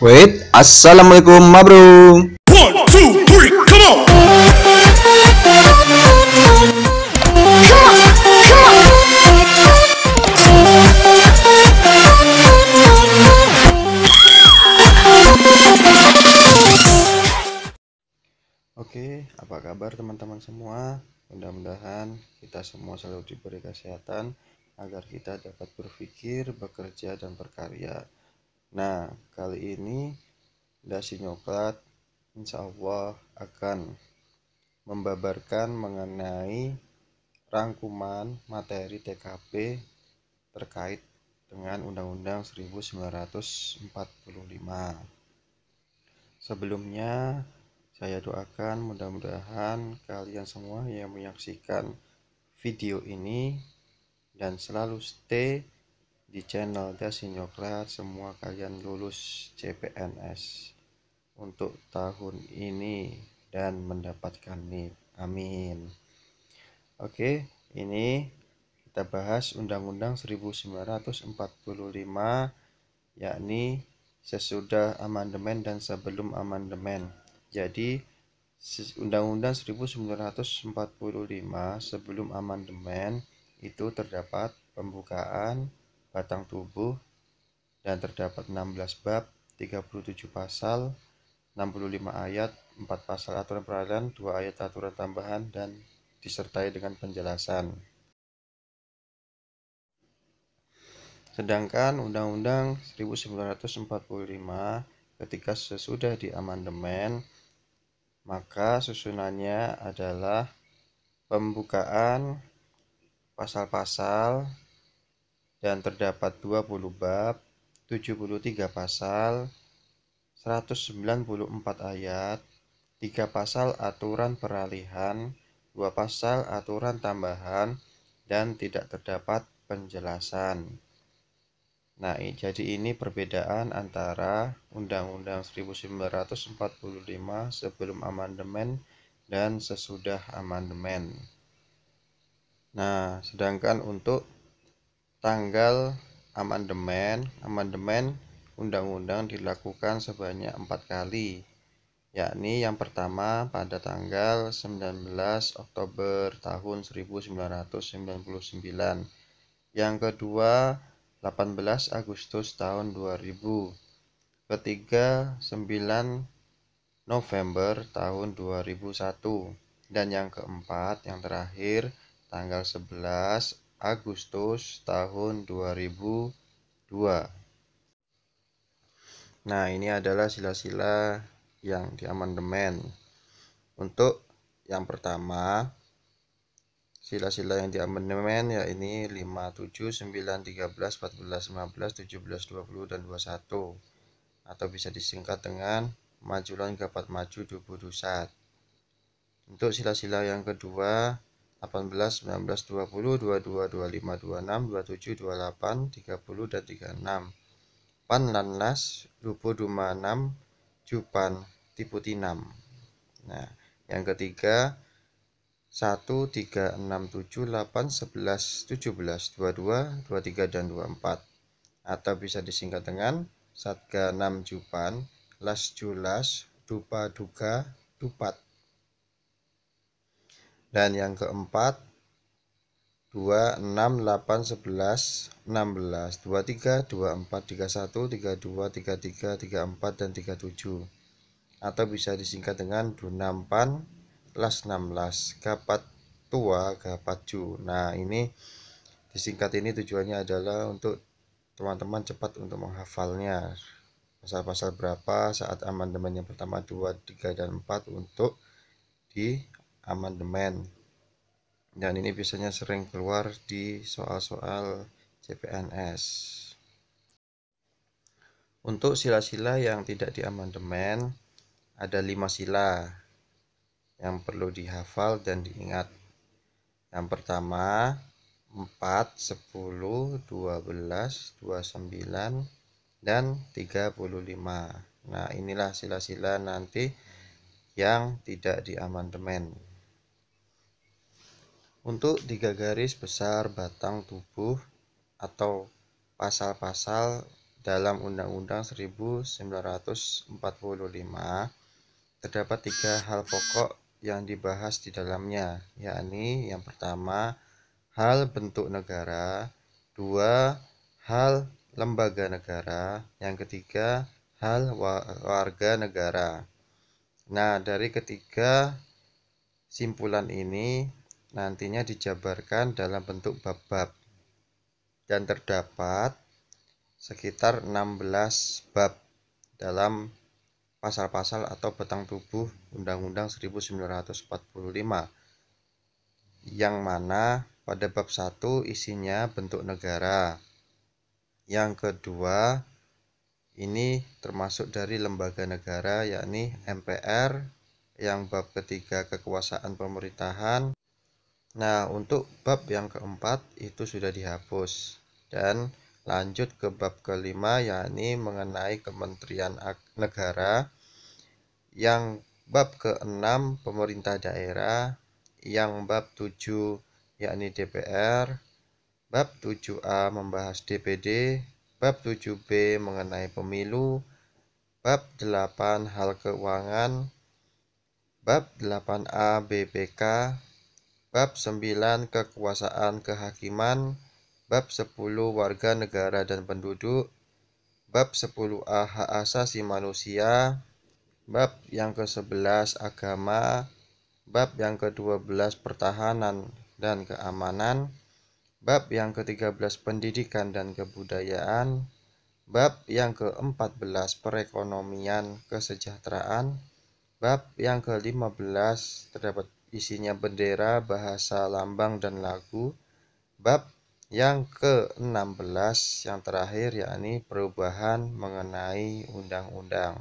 Wait, Assalamualaikum ma One, two, three, Oke, apa kabar teman-teman semua? Mudah-mudahan kita semua selalu diberi kesehatan agar kita dapat berpikir, bekerja, dan berkarya. Nah, kali ini dasi nyoklat insya Allah akan membabarkan mengenai rangkuman materi TKP terkait dengan Undang-Undang 1945. Sebelumnya, saya doakan mudah-mudahan kalian semua yang menyaksikan video ini dan selalu stay di channel Dasinyokra semua kalian lulus CPNS untuk tahun ini dan mendapatkan NIP. Amin. Oke, ini kita bahas Undang-Undang 1945 yakni sesudah amandemen dan sebelum amandemen. Jadi Undang-Undang 1945 sebelum amandemen itu terdapat pembukaan, batang tubuh dan terdapat 16 bab, 37 pasal, 65 ayat, 4 pasal aturan peradilan, 2 ayat aturan tambahan, dan disertai dengan penjelasan. Sedangkan Undang-Undang 1945 ketika sesudah diamandemen, maka susunannya adalah pembukaan pasal-pasal dan terdapat 20 bab, 73 pasal, 194 ayat, 3 pasal aturan peralihan, 2 pasal aturan tambahan, dan tidak terdapat penjelasan. Nah, jadi ini perbedaan antara Undang-Undang 1945 sebelum amandemen dan sesudah amandemen. Nah, sedangkan untuk tanggal amandemen amandemen undang-undang dilakukan sebanyak empat kali yakni yang pertama pada tanggal 19 Oktober tahun 1999 yang kedua 18 Agustus tahun 2000 ketiga 9 November tahun 2001 dan yang keempat yang terakhir tanggal 11 Agustus tahun 2002. Nah, ini adalah sila-sila yang diamandemen. Untuk yang pertama, sila-sila yang diamandemen ya ini 5, 7, 9, 13, 14, 15, 17, 20, dan 21 atau bisa disingkat dengan Majulan Gapat Maju Dubu Untuk sila-sila yang kedua, 18, 19, 20, 22, 25, 26, 27, 28, 30, dan 36. Pan lanlas, lupo dumanam, jupan, tinam. Nah, yang ketiga 1, 3, 6, 7, 8, 11, 17, 22, 23, dan 24. Atau bisa disingkat dengan Satga 6 Jupan, Las Julas, Dupa Duga, Dupat dan yang keempat 2, 6, 8, 11, 16, 23, 24, 31, 32, 33, 34, dan 37 atau bisa disingkat dengan dunampan las 16 gapat tua gapat ju nah ini disingkat ini tujuannya adalah untuk teman-teman cepat untuk menghafalnya pasal-pasal berapa saat amandemen yang pertama 2, 3, dan 4 untuk di amandemen dan ini biasanya sering keluar di soal-soal CPNS untuk sila-sila yang tidak di amandemen ada lima sila yang perlu dihafal dan diingat yang pertama 4, 10, 12, 29, dan 35 nah inilah sila-sila nanti yang tidak diamandemen untuk tiga garis besar batang tubuh atau pasal-pasal dalam Undang-Undang 1945 terdapat tiga hal pokok yang dibahas di dalamnya, yakni yang pertama hal bentuk negara, dua hal lembaga negara, yang ketiga hal warga negara. Nah, dari ketiga simpulan ini nantinya dijabarkan dalam bentuk bab-bab dan terdapat sekitar 16 bab dalam pasal-pasal atau petang tubuh Undang-Undang 1945 yang mana pada bab 1 isinya bentuk negara yang kedua ini termasuk dari lembaga negara yakni MPR yang bab ketiga kekuasaan pemerintahan Nah, untuk bab yang keempat itu sudah dihapus dan lanjut ke bab kelima yakni mengenai Kementerian Negara yang bab keenam pemerintah daerah, yang bab tujuh yakni DPR, bab 7A membahas DPD, bab 7B mengenai pemilu, bab 8 hal keuangan, bab 8A BPK, bab 9 kekuasaan kehakiman, bab 10 warga negara dan penduduk, bab 10a hak asasi manusia, bab yang ke-11 agama, bab yang ke-12 pertahanan dan keamanan, bab yang ke-13 pendidikan dan kebudayaan, bab yang ke-14 perekonomian kesejahteraan, bab yang ke-15 terdapat isinya bendera, bahasa lambang dan lagu. Bab yang ke-16 yang terakhir yakni perubahan mengenai undang-undang.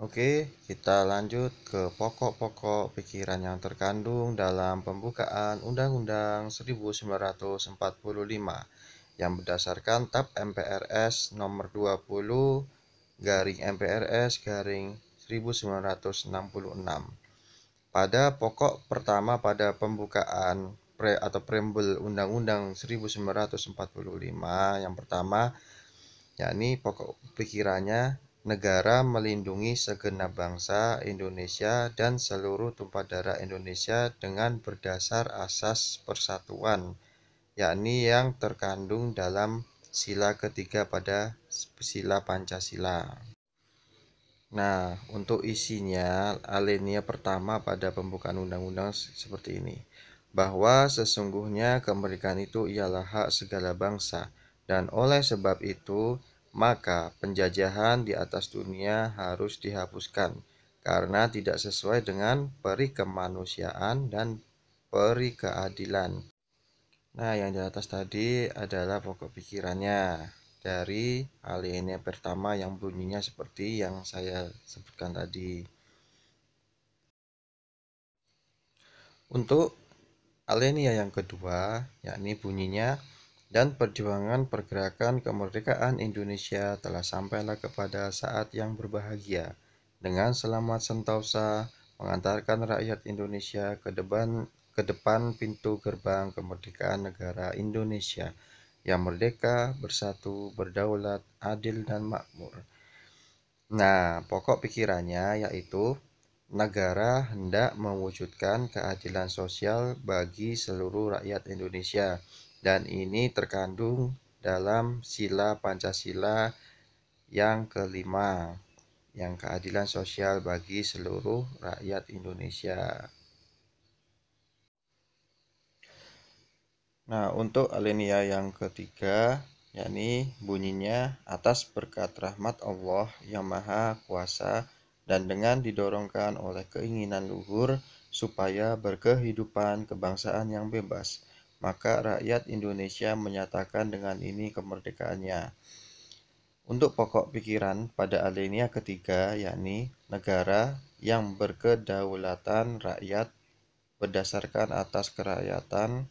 Oke, kita lanjut ke pokok-pokok pikiran yang terkandung dalam pembukaan Undang-Undang 1945 yang berdasarkan TAP MPRS nomor 20 garing MPRS garing 1966 pada pokok pertama pada pembukaan pre atau prembel Undang-Undang 1945 yang pertama yakni pokok pikirannya negara melindungi segenap bangsa Indonesia dan seluruh tumpah darah Indonesia dengan berdasar asas persatuan yakni yang terkandung dalam sila ketiga pada sila Pancasila. Nah, untuk isinya alinea pertama pada pembukaan undang-undang seperti ini bahwa sesungguhnya kemerdekaan itu ialah hak segala bangsa dan oleh sebab itu maka penjajahan di atas dunia harus dihapuskan karena tidak sesuai dengan peri kemanusiaan dan peri keadilan. Nah, yang di atas tadi adalah pokok pikirannya dari alinea pertama yang bunyinya seperti yang saya sebutkan tadi. Untuk alenia yang kedua, yakni bunyinya dan perjuangan pergerakan kemerdekaan Indonesia telah sampailah kepada saat yang berbahagia dengan selamat sentosa mengantarkan rakyat Indonesia ke depan ke depan pintu gerbang kemerdekaan negara Indonesia yang merdeka, bersatu, berdaulat, adil, dan makmur. Nah, pokok pikirannya yaitu negara hendak mewujudkan keadilan sosial bagi seluruh rakyat Indonesia dan ini terkandung dalam sila Pancasila yang kelima yang keadilan sosial bagi seluruh rakyat Indonesia. Nah, untuk alinea yang ketiga, yakni bunyinya atas berkat rahmat Allah yang maha kuasa dan dengan didorongkan oleh keinginan luhur supaya berkehidupan kebangsaan yang bebas. Maka rakyat Indonesia menyatakan dengan ini kemerdekaannya. Untuk pokok pikiran pada alinea ketiga, yakni negara yang berkedaulatan rakyat berdasarkan atas kerakyatan,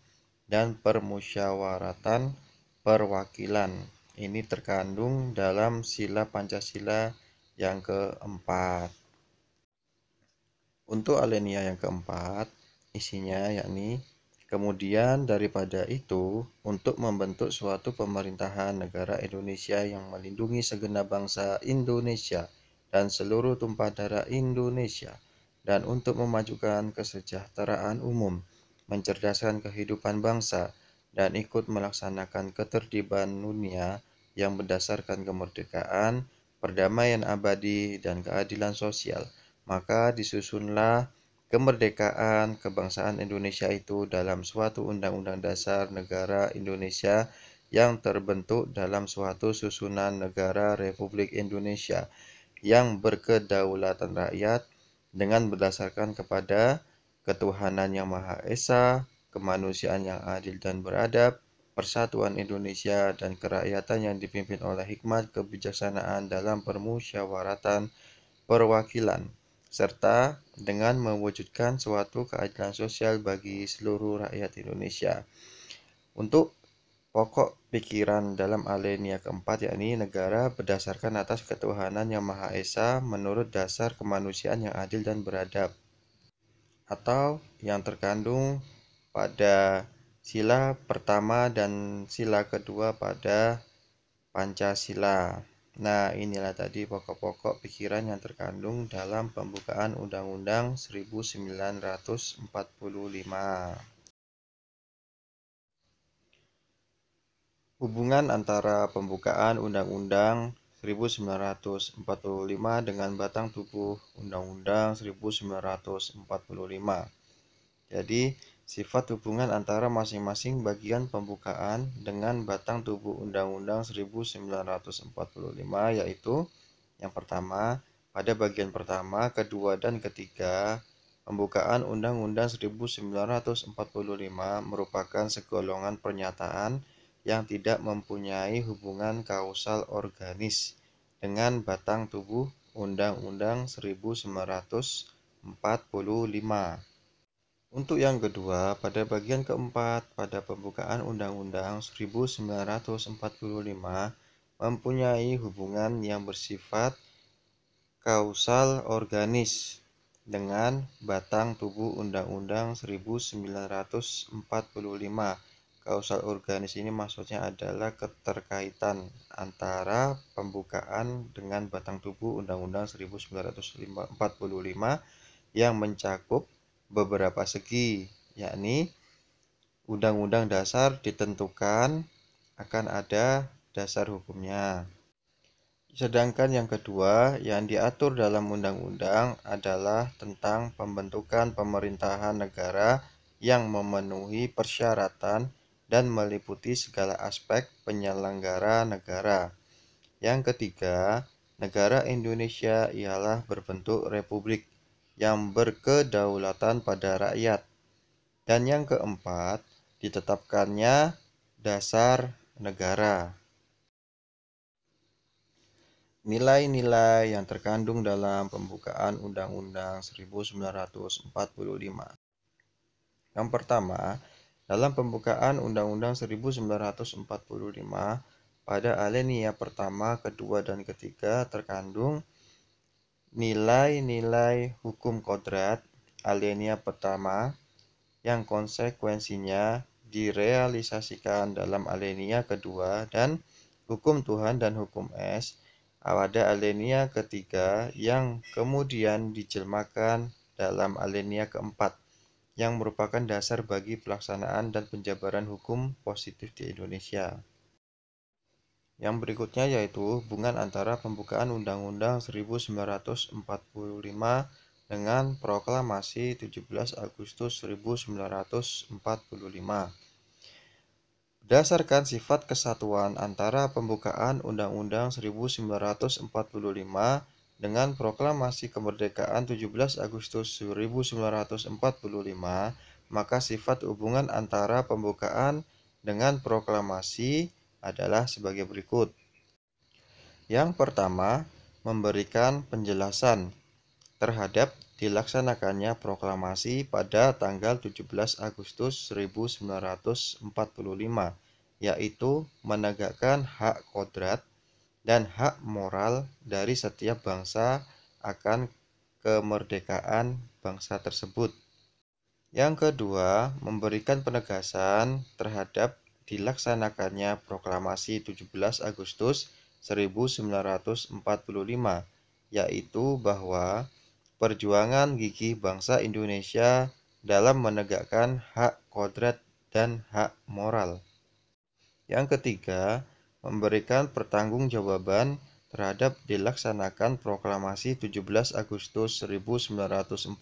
dan permusyawaratan perwakilan. Ini terkandung dalam sila Pancasila yang keempat. Untuk alenia yang keempat, isinya yakni Kemudian daripada itu, untuk membentuk suatu pemerintahan negara Indonesia yang melindungi segenap bangsa Indonesia dan seluruh tumpah darah Indonesia, dan untuk memajukan kesejahteraan umum, mencerdaskan kehidupan bangsa, dan ikut melaksanakan ketertiban dunia yang berdasarkan kemerdekaan, perdamaian abadi, dan keadilan sosial, maka disusunlah kemerdekaan kebangsaan Indonesia itu dalam suatu undang-undang dasar negara Indonesia yang terbentuk dalam suatu susunan negara Republik Indonesia yang berkedaulatan rakyat dengan berdasarkan kepada ketuhanan yang Maha Esa, kemanusiaan yang adil dan beradab, persatuan Indonesia, dan kerakyatan yang dipimpin oleh hikmat kebijaksanaan dalam permusyawaratan perwakilan, serta dengan mewujudkan suatu keadilan sosial bagi seluruh rakyat Indonesia. Untuk pokok pikiran dalam alenia keempat yakni negara berdasarkan atas ketuhanan yang Maha Esa menurut dasar kemanusiaan yang adil dan beradab atau yang terkandung pada sila pertama dan sila kedua pada Pancasila. Nah, inilah tadi pokok-pokok pikiran yang terkandung dalam pembukaan Undang-Undang 1945. Hubungan antara pembukaan Undang-Undang 1945 dengan batang tubuh Undang-Undang 1945. Jadi, sifat hubungan antara masing-masing bagian pembukaan dengan batang tubuh Undang-Undang 1945 yaitu yang pertama, pada bagian pertama, kedua, dan ketiga, pembukaan Undang-Undang 1945 merupakan segolongan pernyataan yang tidak mempunyai hubungan kausal organis dengan batang tubuh Undang-Undang 1945. Untuk yang kedua, pada bagian keempat pada pembukaan Undang-Undang 1945 mempunyai hubungan yang bersifat kausal organis dengan batang tubuh Undang-Undang 1945 Kausal organis ini maksudnya adalah keterkaitan antara pembukaan dengan batang tubuh Undang-Undang 1945 yang mencakup beberapa segi, yakni Undang-Undang Dasar ditentukan akan ada dasar hukumnya. Sedangkan yang kedua yang diatur dalam undang-undang adalah tentang pembentukan pemerintahan negara yang memenuhi persyaratan dan meliputi segala aspek penyelenggara negara. Yang ketiga, negara Indonesia ialah berbentuk republik yang berkedaulatan pada rakyat. Dan yang keempat, ditetapkannya dasar negara. Nilai-nilai yang terkandung dalam pembukaan Undang-Undang 1945. Yang pertama, dalam pembukaan Undang-Undang 1945 pada alenia pertama, kedua, dan ketiga terkandung nilai-nilai hukum kodrat Alenia pertama yang konsekuensinya direalisasikan dalam alenia kedua dan hukum Tuhan dan hukum es pada alenia ketiga yang kemudian dijelmakan dalam alenia keempat yang merupakan dasar bagi pelaksanaan dan penjabaran hukum positif di Indonesia. Yang berikutnya yaitu hubungan antara pembukaan Undang-Undang 1945 dengan proklamasi 17 Agustus 1945. Berdasarkan sifat kesatuan antara pembukaan Undang-Undang 1945 dengan proklamasi kemerdekaan 17 Agustus 1945, maka sifat hubungan antara pembukaan dengan proklamasi adalah sebagai berikut. Yang pertama, memberikan penjelasan terhadap dilaksanakannya proklamasi pada tanggal 17 Agustus 1945, yaitu menegakkan hak kodrat dan hak moral dari setiap bangsa akan kemerdekaan bangsa tersebut. Yang kedua, memberikan penegasan terhadap dilaksanakannya proklamasi 17 Agustus 1945, yaitu bahwa perjuangan gigih bangsa Indonesia dalam menegakkan hak kodrat dan hak moral. Yang ketiga, memberikan pertanggungjawaban terhadap dilaksanakan proklamasi 17 Agustus 1945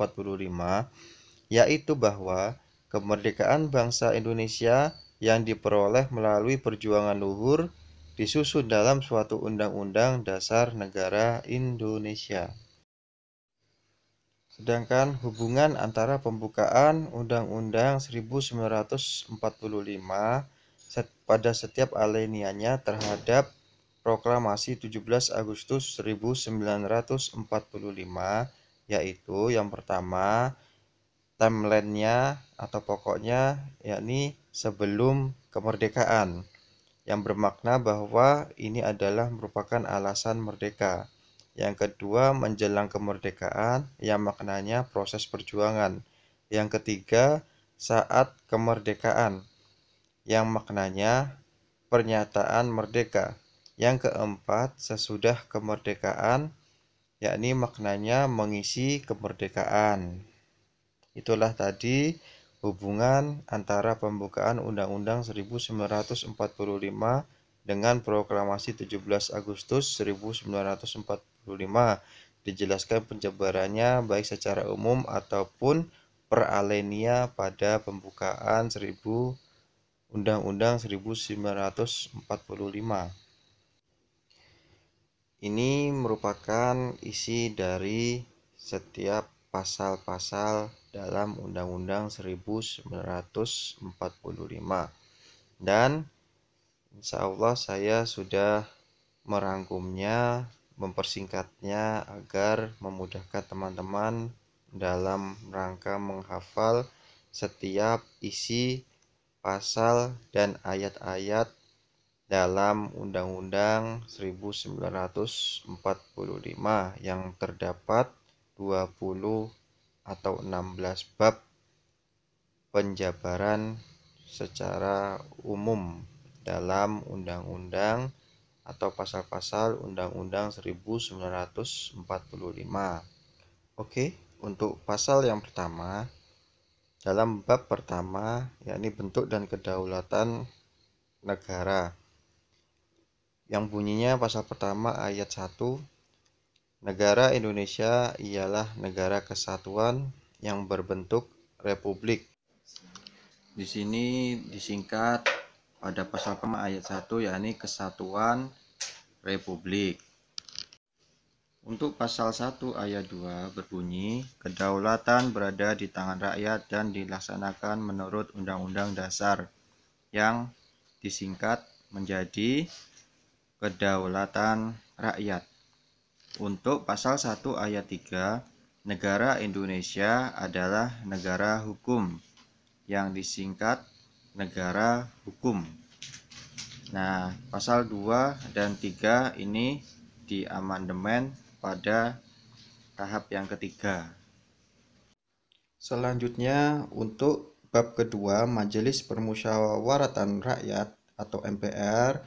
yaitu bahwa kemerdekaan bangsa Indonesia yang diperoleh melalui perjuangan luhur disusun dalam suatu undang-undang dasar negara Indonesia. Sedangkan hubungan antara pembukaan Undang-Undang 1945 set, pada setiap alenianya terhadap proklamasi 17 Agustus 1945 yaitu yang pertama timelinenya atau pokoknya yakni sebelum kemerdekaan yang bermakna bahwa ini adalah merupakan alasan merdeka. Yang kedua menjelang kemerdekaan yang maknanya proses perjuangan. Yang ketiga saat kemerdekaan yang maknanya pernyataan merdeka. Yang keempat, sesudah kemerdekaan, yakni maknanya mengisi kemerdekaan. Itulah tadi hubungan antara pembukaan Undang-Undang 1945 dengan proklamasi 17 Agustus 1945. Dijelaskan penjabarannya baik secara umum ataupun peralenia pada pembukaan 1945. Undang-Undang 1945. Ini merupakan isi dari setiap pasal-pasal dalam Undang-Undang 1945 dan insya Allah saya sudah merangkumnya mempersingkatnya agar memudahkan teman-teman dalam rangka menghafal setiap isi pasal dan ayat-ayat dalam Undang-Undang 1945 yang terdapat 20 atau 16 bab penjabaran secara umum dalam undang-undang atau pasal-pasal Undang-Undang 1945. Oke, untuk pasal yang pertama dalam bab pertama, yakni bentuk dan kedaulatan negara. Yang bunyinya pasal pertama ayat 1 Negara Indonesia ialah negara kesatuan yang berbentuk republik. Di sini disingkat pada pasal pertama ayat 1 yakni kesatuan republik. Untuk pasal 1 ayat 2 berbunyi, kedaulatan berada di tangan rakyat dan dilaksanakan menurut Undang-Undang Dasar yang disingkat menjadi kedaulatan rakyat. Untuk pasal 1 ayat 3, negara Indonesia adalah negara hukum yang disingkat negara hukum. Nah, pasal 2 dan 3 ini di amandemen pada tahap yang ketiga. Selanjutnya untuk bab kedua Majelis Permusyawaratan Rakyat atau MPR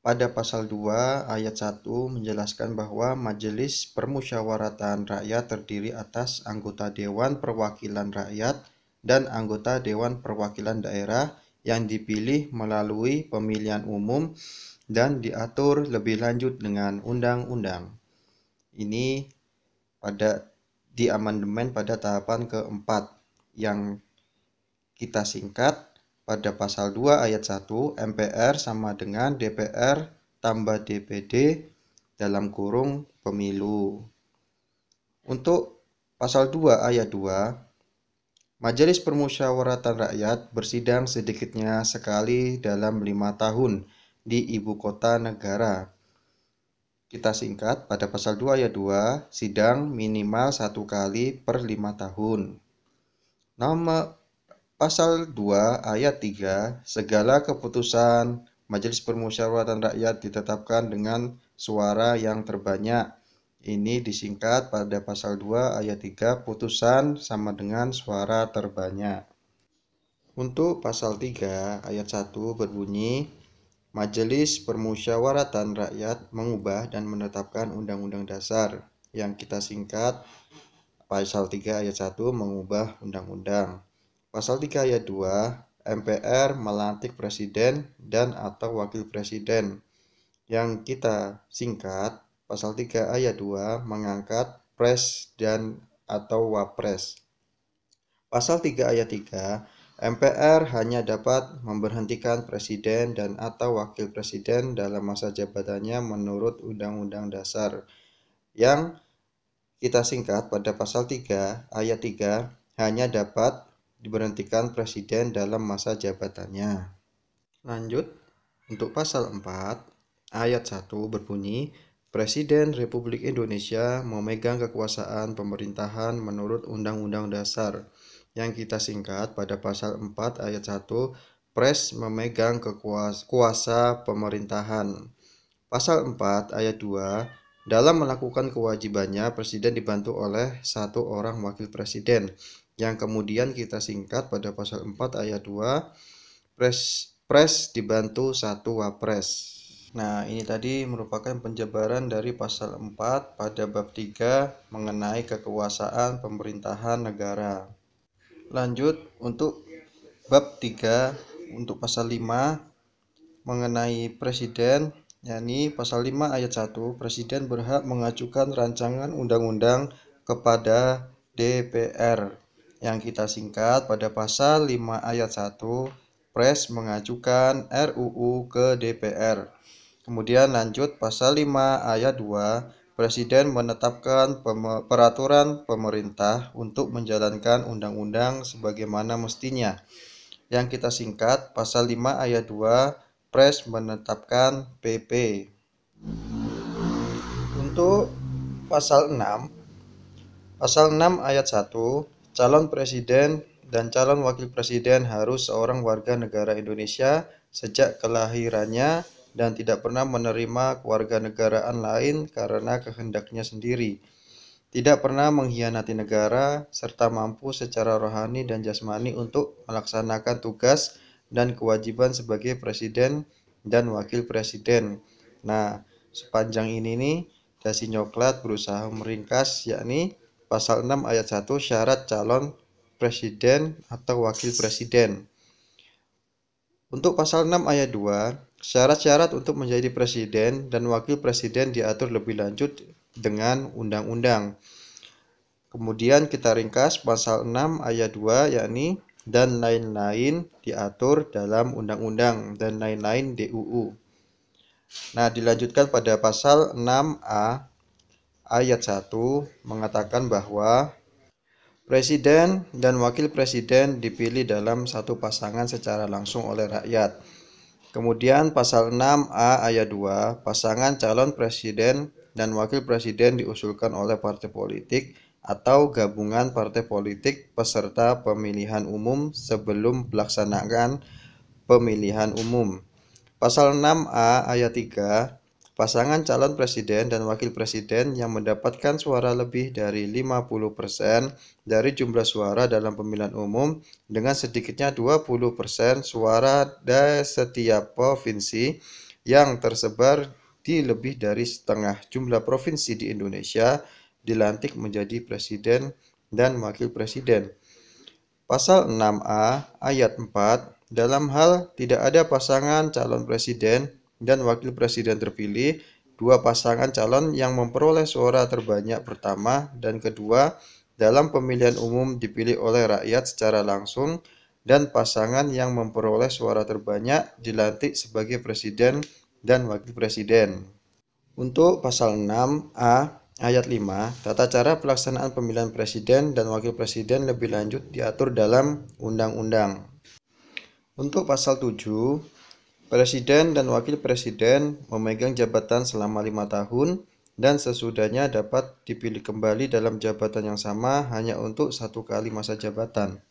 pada pasal 2 ayat 1 menjelaskan bahwa Majelis Permusyawaratan Rakyat terdiri atas anggota Dewan Perwakilan Rakyat dan anggota Dewan Perwakilan Daerah yang dipilih melalui pemilihan umum dan diatur lebih lanjut dengan undang-undang ini pada di amandemen pada tahapan keempat yang kita singkat pada pasal 2 ayat 1 MPR sama dengan DPR tambah DPD dalam kurung pemilu. Untuk pasal 2 ayat 2 Majelis Permusyawaratan Rakyat bersidang sedikitnya sekali dalam lima tahun di ibu kota negara kita singkat pada pasal 2 ayat 2, sidang minimal satu kali per lima tahun. Nama pasal 2 ayat 3, segala keputusan Majelis Permusyawaratan Rakyat ditetapkan dengan suara yang terbanyak. Ini disingkat pada pasal 2 ayat 3, putusan sama dengan suara terbanyak. Untuk pasal 3 ayat 1 berbunyi Majelis Permusyawaratan Rakyat mengubah dan menetapkan Undang-Undang Dasar yang kita singkat Pasal 3 ayat 1 mengubah undang-undang. Pasal 3 ayat 2 MPR melantik presiden dan atau wakil presiden. Yang kita singkat Pasal 3 ayat 2 mengangkat pres dan atau wapres. Pasal 3 ayat 3 MPR hanya dapat memberhentikan presiden dan atau wakil presiden dalam masa jabatannya menurut Undang-Undang Dasar yang kita singkat pada pasal 3 ayat 3 hanya dapat diberhentikan presiden dalam masa jabatannya. Lanjut, untuk pasal 4 ayat 1 berbunyi Presiden Republik Indonesia memegang kekuasaan pemerintahan menurut Undang-Undang Dasar yang kita singkat pada pasal 4 ayat 1 pres memegang kekuasa kuasa pemerintahan. Pasal 4 ayat 2 dalam melakukan kewajibannya presiden dibantu oleh satu orang wakil presiden yang kemudian kita singkat pada pasal 4 ayat 2 pres pres dibantu satu wapres. Nah, ini tadi merupakan penjabaran dari pasal 4 pada bab 3 mengenai kekuasaan pemerintahan negara lanjut untuk bab 3 untuk pasal 5 mengenai presiden yakni pasal 5 ayat 1 presiden berhak mengajukan rancangan undang-undang kepada DPR yang kita singkat pada pasal 5 ayat 1 pres mengajukan RUU ke DPR kemudian lanjut pasal 5 ayat 2 Presiden menetapkan peraturan pemerintah untuk menjalankan undang-undang sebagaimana mestinya. Yang kita singkat pasal 5 ayat 2 Pres menetapkan PP. Untuk pasal 6 Pasal 6 ayat 1 calon presiden dan calon wakil presiden harus seorang warga negara Indonesia sejak kelahirannya dan tidak pernah menerima kewarganegaraan lain karena kehendaknya sendiri. Tidak pernah mengkhianati negara serta mampu secara rohani dan jasmani untuk melaksanakan tugas dan kewajiban sebagai presiden dan wakil presiden. Nah, sepanjang ini nih Dasi Nyoklat berusaha meringkas yakni pasal 6 ayat 1 syarat calon presiden atau wakil presiden. Untuk pasal 6 ayat 2, Syarat-syarat untuk menjadi presiden dan wakil presiden diatur lebih lanjut dengan undang-undang. Kemudian kita ringkas pasal 6 ayat 2 yakni dan lain-lain diatur dalam undang-undang dan lain-lain DUU. Nah, dilanjutkan pada pasal 6A ayat 1 mengatakan bahwa presiden dan wakil presiden dipilih dalam satu pasangan secara langsung oleh rakyat Kemudian pasal 6A ayat 2, pasangan calon presiden dan wakil presiden diusulkan oleh partai politik atau gabungan partai politik peserta pemilihan umum sebelum pelaksanaan pemilihan umum. Pasal 6A ayat 3 pasangan calon presiden dan wakil presiden yang mendapatkan suara lebih dari 50% dari jumlah suara dalam pemilihan umum dengan sedikitnya 20% suara dari setiap provinsi yang tersebar di lebih dari setengah jumlah provinsi di Indonesia dilantik menjadi presiden dan wakil presiden. Pasal 6A ayat 4 dalam hal tidak ada pasangan calon presiden dan wakil presiden terpilih dua pasangan calon yang memperoleh suara terbanyak pertama dan kedua dalam pemilihan umum dipilih oleh rakyat secara langsung dan pasangan yang memperoleh suara terbanyak dilantik sebagai presiden dan wakil presiden. Untuk pasal 6A ayat 5, tata cara pelaksanaan pemilihan presiden dan wakil presiden lebih lanjut diatur dalam undang-undang. Untuk pasal 7 Presiden dan Wakil Presiden memegang jabatan selama lima tahun dan sesudahnya dapat dipilih kembali dalam jabatan yang sama hanya untuk satu kali masa jabatan.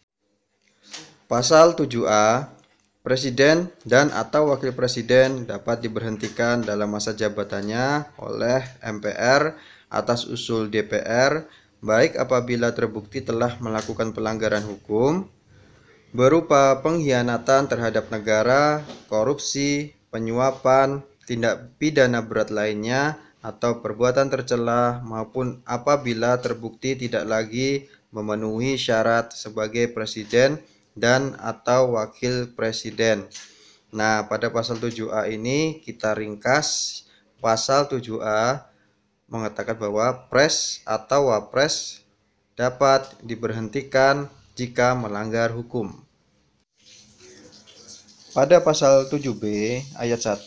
Pasal 7A Presiden dan atau Wakil Presiden dapat diberhentikan dalam masa jabatannya oleh MPR atas usul DPR baik apabila terbukti telah melakukan pelanggaran hukum berupa pengkhianatan terhadap negara, korupsi, penyuapan, tindak pidana berat lainnya, atau perbuatan tercela maupun apabila terbukti tidak lagi memenuhi syarat sebagai presiden dan atau wakil presiden. Nah, pada pasal 7A ini kita ringkas pasal 7A mengatakan bahwa pres atau wapres dapat diberhentikan jika melanggar hukum. Pada pasal 7B ayat 1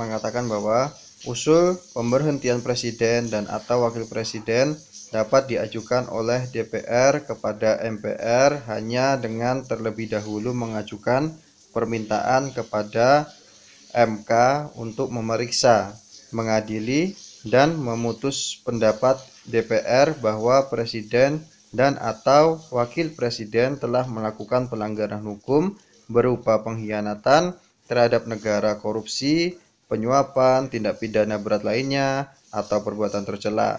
mengatakan bahwa usul pemberhentian presiden dan atau wakil presiden dapat diajukan oleh DPR kepada MPR hanya dengan terlebih dahulu mengajukan permintaan kepada MK untuk memeriksa, mengadili, dan memutus pendapat DPR bahwa presiden dan atau wakil presiden telah melakukan pelanggaran hukum berupa pengkhianatan terhadap negara korupsi, penyuapan, tindak pidana berat lainnya, atau perbuatan tercela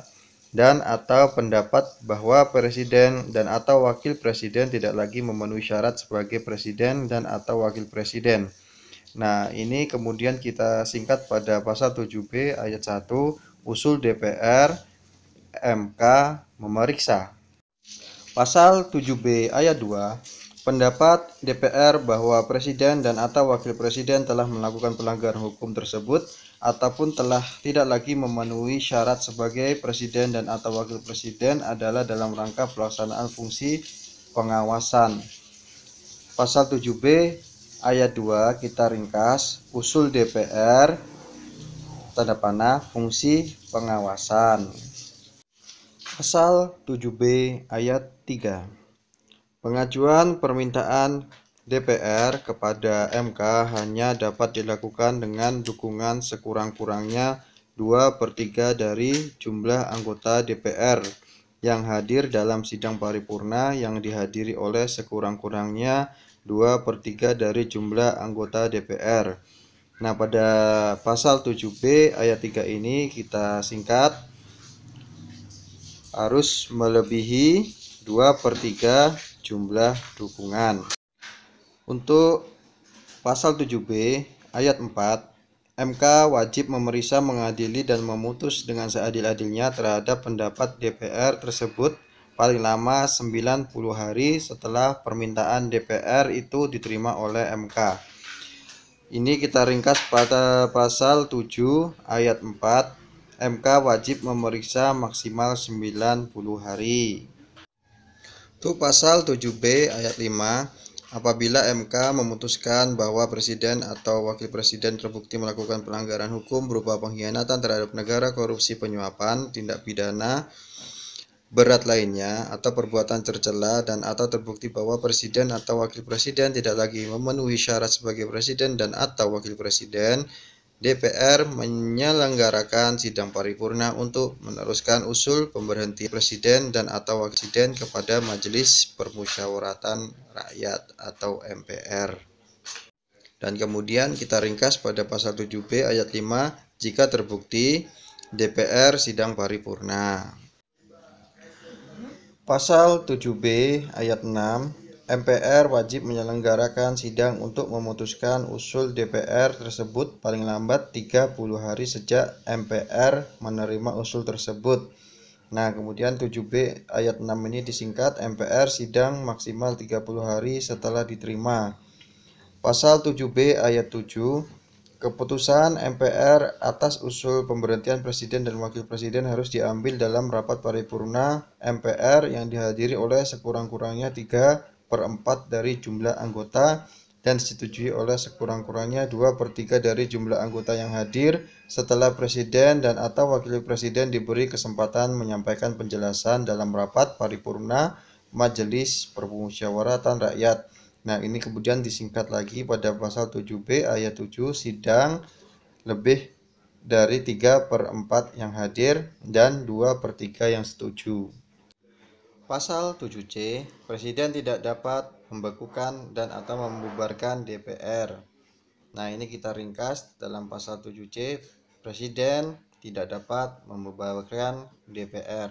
dan atau pendapat bahwa presiden dan atau wakil presiden tidak lagi memenuhi syarat sebagai presiden dan atau wakil presiden. Nah, ini kemudian kita singkat pada pasal 7B ayat 1 usul DPR MK memeriksa Pasal 7B ayat 2 pendapat DPR bahwa presiden dan atau wakil presiden telah melakukan pelanggaran hukum tersebut ataupun telah tidak lagi memenuhi syarat sebagai presiden dan atau wakil presiden adalah dalam rangka pelaksanaan fungsi pengawasan. Pasal 7B ayat 2 kita ringkas usul DPR tanda panah fungsi pengawasan. Pasal 7B ayat 3. Pengajuan permintaan DPR kepada MK hanya dapat dilakukan dengan dukungan sekurang-kurangnya 2 per 3 dari jumlah anggota DPR yang hadir dalam sidang paripurna yang dihadiri oleh sekurang-kurangnya 2 per 3 dari jumlah anggota DPR. Nah, pada pasal 7B ayat 3 ini kita singkat harus melebihi 2 per 3 jumlah dukungan. Untuk pasal 7B ayat 4, MK wajib memeriksa, mengadili, dan memutus dengan seadil-adilnya terhadap pendapat DPR tersebut paling lama 90 hari setelah permintaan DPR itu diterima oleh MK. Ini kita ringkas pada pasal 7 ayat 4 MK wajib memeriksa maksimal 90 hari. Itu pasal 7B ayat 5 apabila MK memutuskan bahwa presiden atau wakil presiden terbukti melakukan pelanggaran hukum berupa pengkhianatan terhadap negara, korupsi, penyuapan, tindak pidana berat lainnya atau perbuatan tercela dan atau terbukti bahwa presiden atau wakil presiden tidak lagi memenuhi syarat sebagai presiden dan atau wakil presiden DPR menyelenggarakan sidang paripurna untuk meneruskan usul pemberhentian Presiden dan atau Wakil Presiden kepada Majelis Permusyawaratan Rakyat atau MPR. Dan kemudian kita ringkas pada pasal 7B ayat 5 jika terbukti DPR sidang paripurna. Pasal 7B ayat 6 MPR wajib menyelenggarakan sidang untuk memutuskan usul DPR tersebut paling lambat 30 hari sejak MPR menerima usul tersebut. Nah, kemudian 7B ayat 6 ini disingkat MPR sidang maksimal 30 hari setelah diterima. Pasal 7B ayat 7 Keputusan MPR atas usul pemberhentian Presiden dan Wakil Presiden harus diambil dalam rapat paripurna MPR yang dihadiri oleh sekurang-kurangnya tiga per 4 dari jumlah anggota dan disetujui oleh sekurang-kurangnya 2 per 3 dari jumlah anggota yang hadir setelah Presiden dan atau Wakil Presiden diberi kesempatan menyampaikan penjelasan dalam rapat paripurna Majelis Permusyawaratan Rakyat. Nah ini kemudian disingkat lagi pada pasal 7b ayat 7 sidang lebih dari 3 per 4 yang hadir dan 2 per 3 yang setuju. Pasal 7C, Presiden tidak dapat membekukan dan atau membubarkan DPR. Nah, ini kita ringkas dalam pasal 7C, Presiden tidak dapat membubarkan DPR.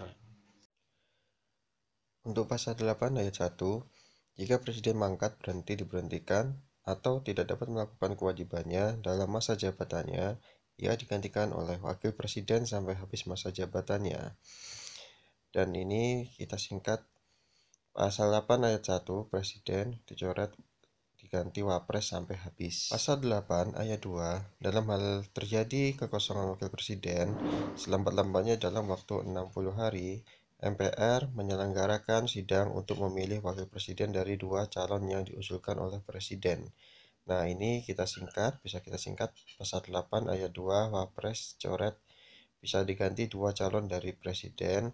Untuk pasal 8 ayat 1, jika presiden mangkat berhenti diberhentikan atau tidak dapat melakukan kewajibannya dalam masa jabatannya, ia digantikan oleh wakil presiden sampai habis masa jabatannya dan ini kita singkat pasal 8 ayat 1 presiden dicoret diganti wapres sampai habis. Pasal 8 ayat 2 dalam hal terjadi kekosongan wakil presiden selambat-lambatnya dalam waktu 60 hari MPR menyelenggarakan sidang untuk memilih wakil presiden dari dua calon yang diusulkan oleh presiden. Nah, ini kita singkat, bisa kita singkat pasal 8 ayat 2 wapres coret bisa diganti dua calon dari presiden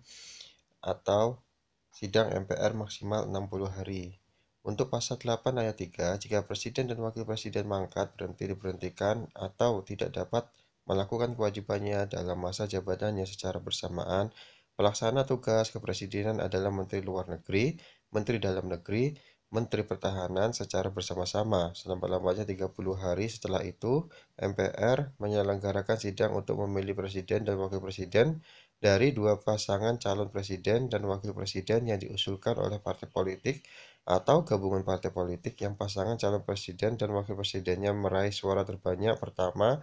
atau sidang MPR maksimal 60 hari. Untuk pasal 8 ayat 3, jika presiden dan wakil presiden mangkat, berhenti diberhentikan atau tidak dapat melakukan kewajibannya dalam masa jabatannya secara bersamaan, pelaksana tugas kepresidenan adalah menteri luar negeri, menteri dalam negeri, menteri pertahanan secara bersama-sama. Selama-lamanya 30 hari setelah itu, MPR menyelenggarakan sidang untuk memilih presiden dan wakil presiden dari dua pasangan calon presiden dan wakil presiden yang diusulkan oleh partai politik atau gabungan partai politik yang pasangan calon presiden dan wakil presidennya meraih suara terbanyak pertama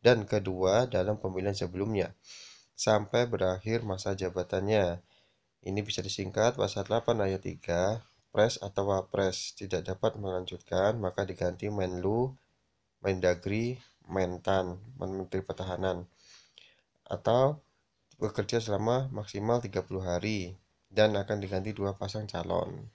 dan kedua dalam pemilihan sebelumnya sampai berakhir masa jabatannya. Ini bisa disingkat pasal 8 ayat 3, pres atau wapres tidak dapat melanjutkan maka diganti menlu, mendagri, mentan, menteri pertahanan atau bekerja selama maksimal 30 hari dan akan diganti dua pasang calon.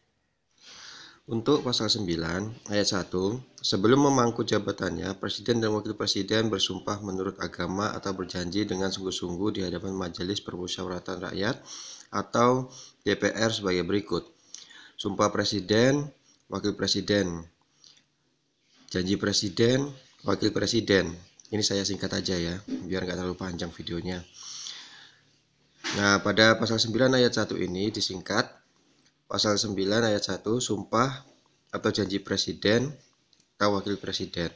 Untuk pasal 9 ayat 1, sebelum memangku jabatannya, presiden dan wakil presiden bersumpah menurut agama atau berjanji dengan sungguh-sungguh di hadapan Majelis Permusyawaratan Rakyat atau DPR sebagai berikut. Sumpah presiden, wakil presiden, janji presiden, wakil presiden. Ini saya singkat aja ya, biar nggak terlalu panjang videonya. Nah, pada pasal 9 ayat 1 ini disingkat pasal 9 ayat 1 sumpah atau janji presiden atau wakil presiden.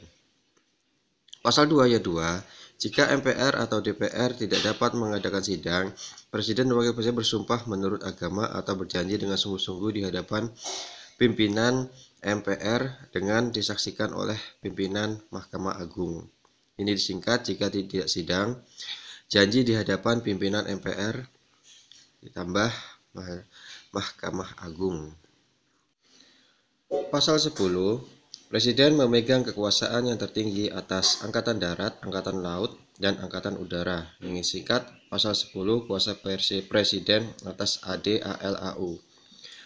Pasal 2 ayat 2, jika MPR atau DPR tidak dapat mengadakan sidang, presiden dan wakil presiden bersumpah menurut agama atau berjanji dengan sungguh-sungguh di hadapan pimpinan MPR dengan disaksikan oleh pimpinan Mahkamah Agung. Ini disingkat jika tidak sidang janji di hadapan pimpinan MPR ditambah Mahkamah Agung. Pasal 10 Presiden memegang kekuasaan yang tertinggi atas Angkatan Darat, Angkatan Laut, dan Angkatan Udara. mengisikat Pasal 10 Kuasa Persi Presiden atas ADALAU.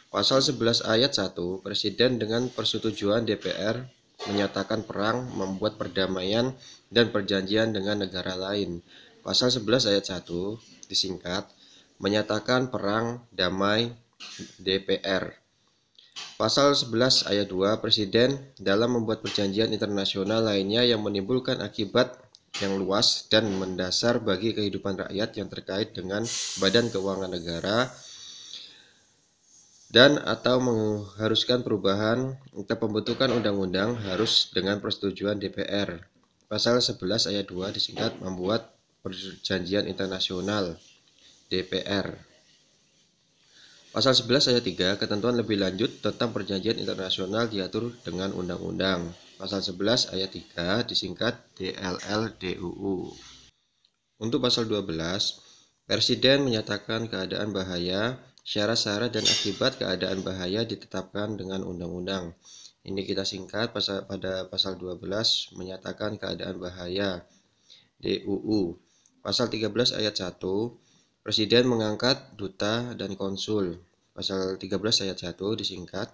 Pasal 11 ayat 1, Presiden dengan persetujuan DPR menyatakan perang, membuat perdamaian, dan perjanjian dengan negara lain Pasal 11 ayat 1 disingkat menyatakan perang damai DPR. Pasal 11 ayat 2 Presiden dalam membuat perjanjian internasional lainnya yang menimbulkan akibat yang luas dan mendasar bagi kehidupan rakyat yang terkait dengan badan keuangan negara dan atau mengharuskan perubahan atau pembentukan undang-undang harus dengan persetujuan DPR. Pasal 11 ayat 2 disingkat membuat Perjanjian Internasional DPR. Pasal 11 ayat 3 ketentuan lebih lanjut tentang perjanjian internasional diatur dengan undang-undang. Pasal 11 ayat 3 disingkat DLLDUU. Untuk pasal 12, Presiden menyatakan keadaan bahaya, syarat-syarat dan akibat keadaan bahaya ditetapkan dengan undang-undang. Ini kita singkat pasal, pada pasal 12 menyatakan keadaan bahaya DUU Pasal 13 ayat 1, Presiden mengangkat duta dan konsul. Pasal 13 ayat 1 disingkat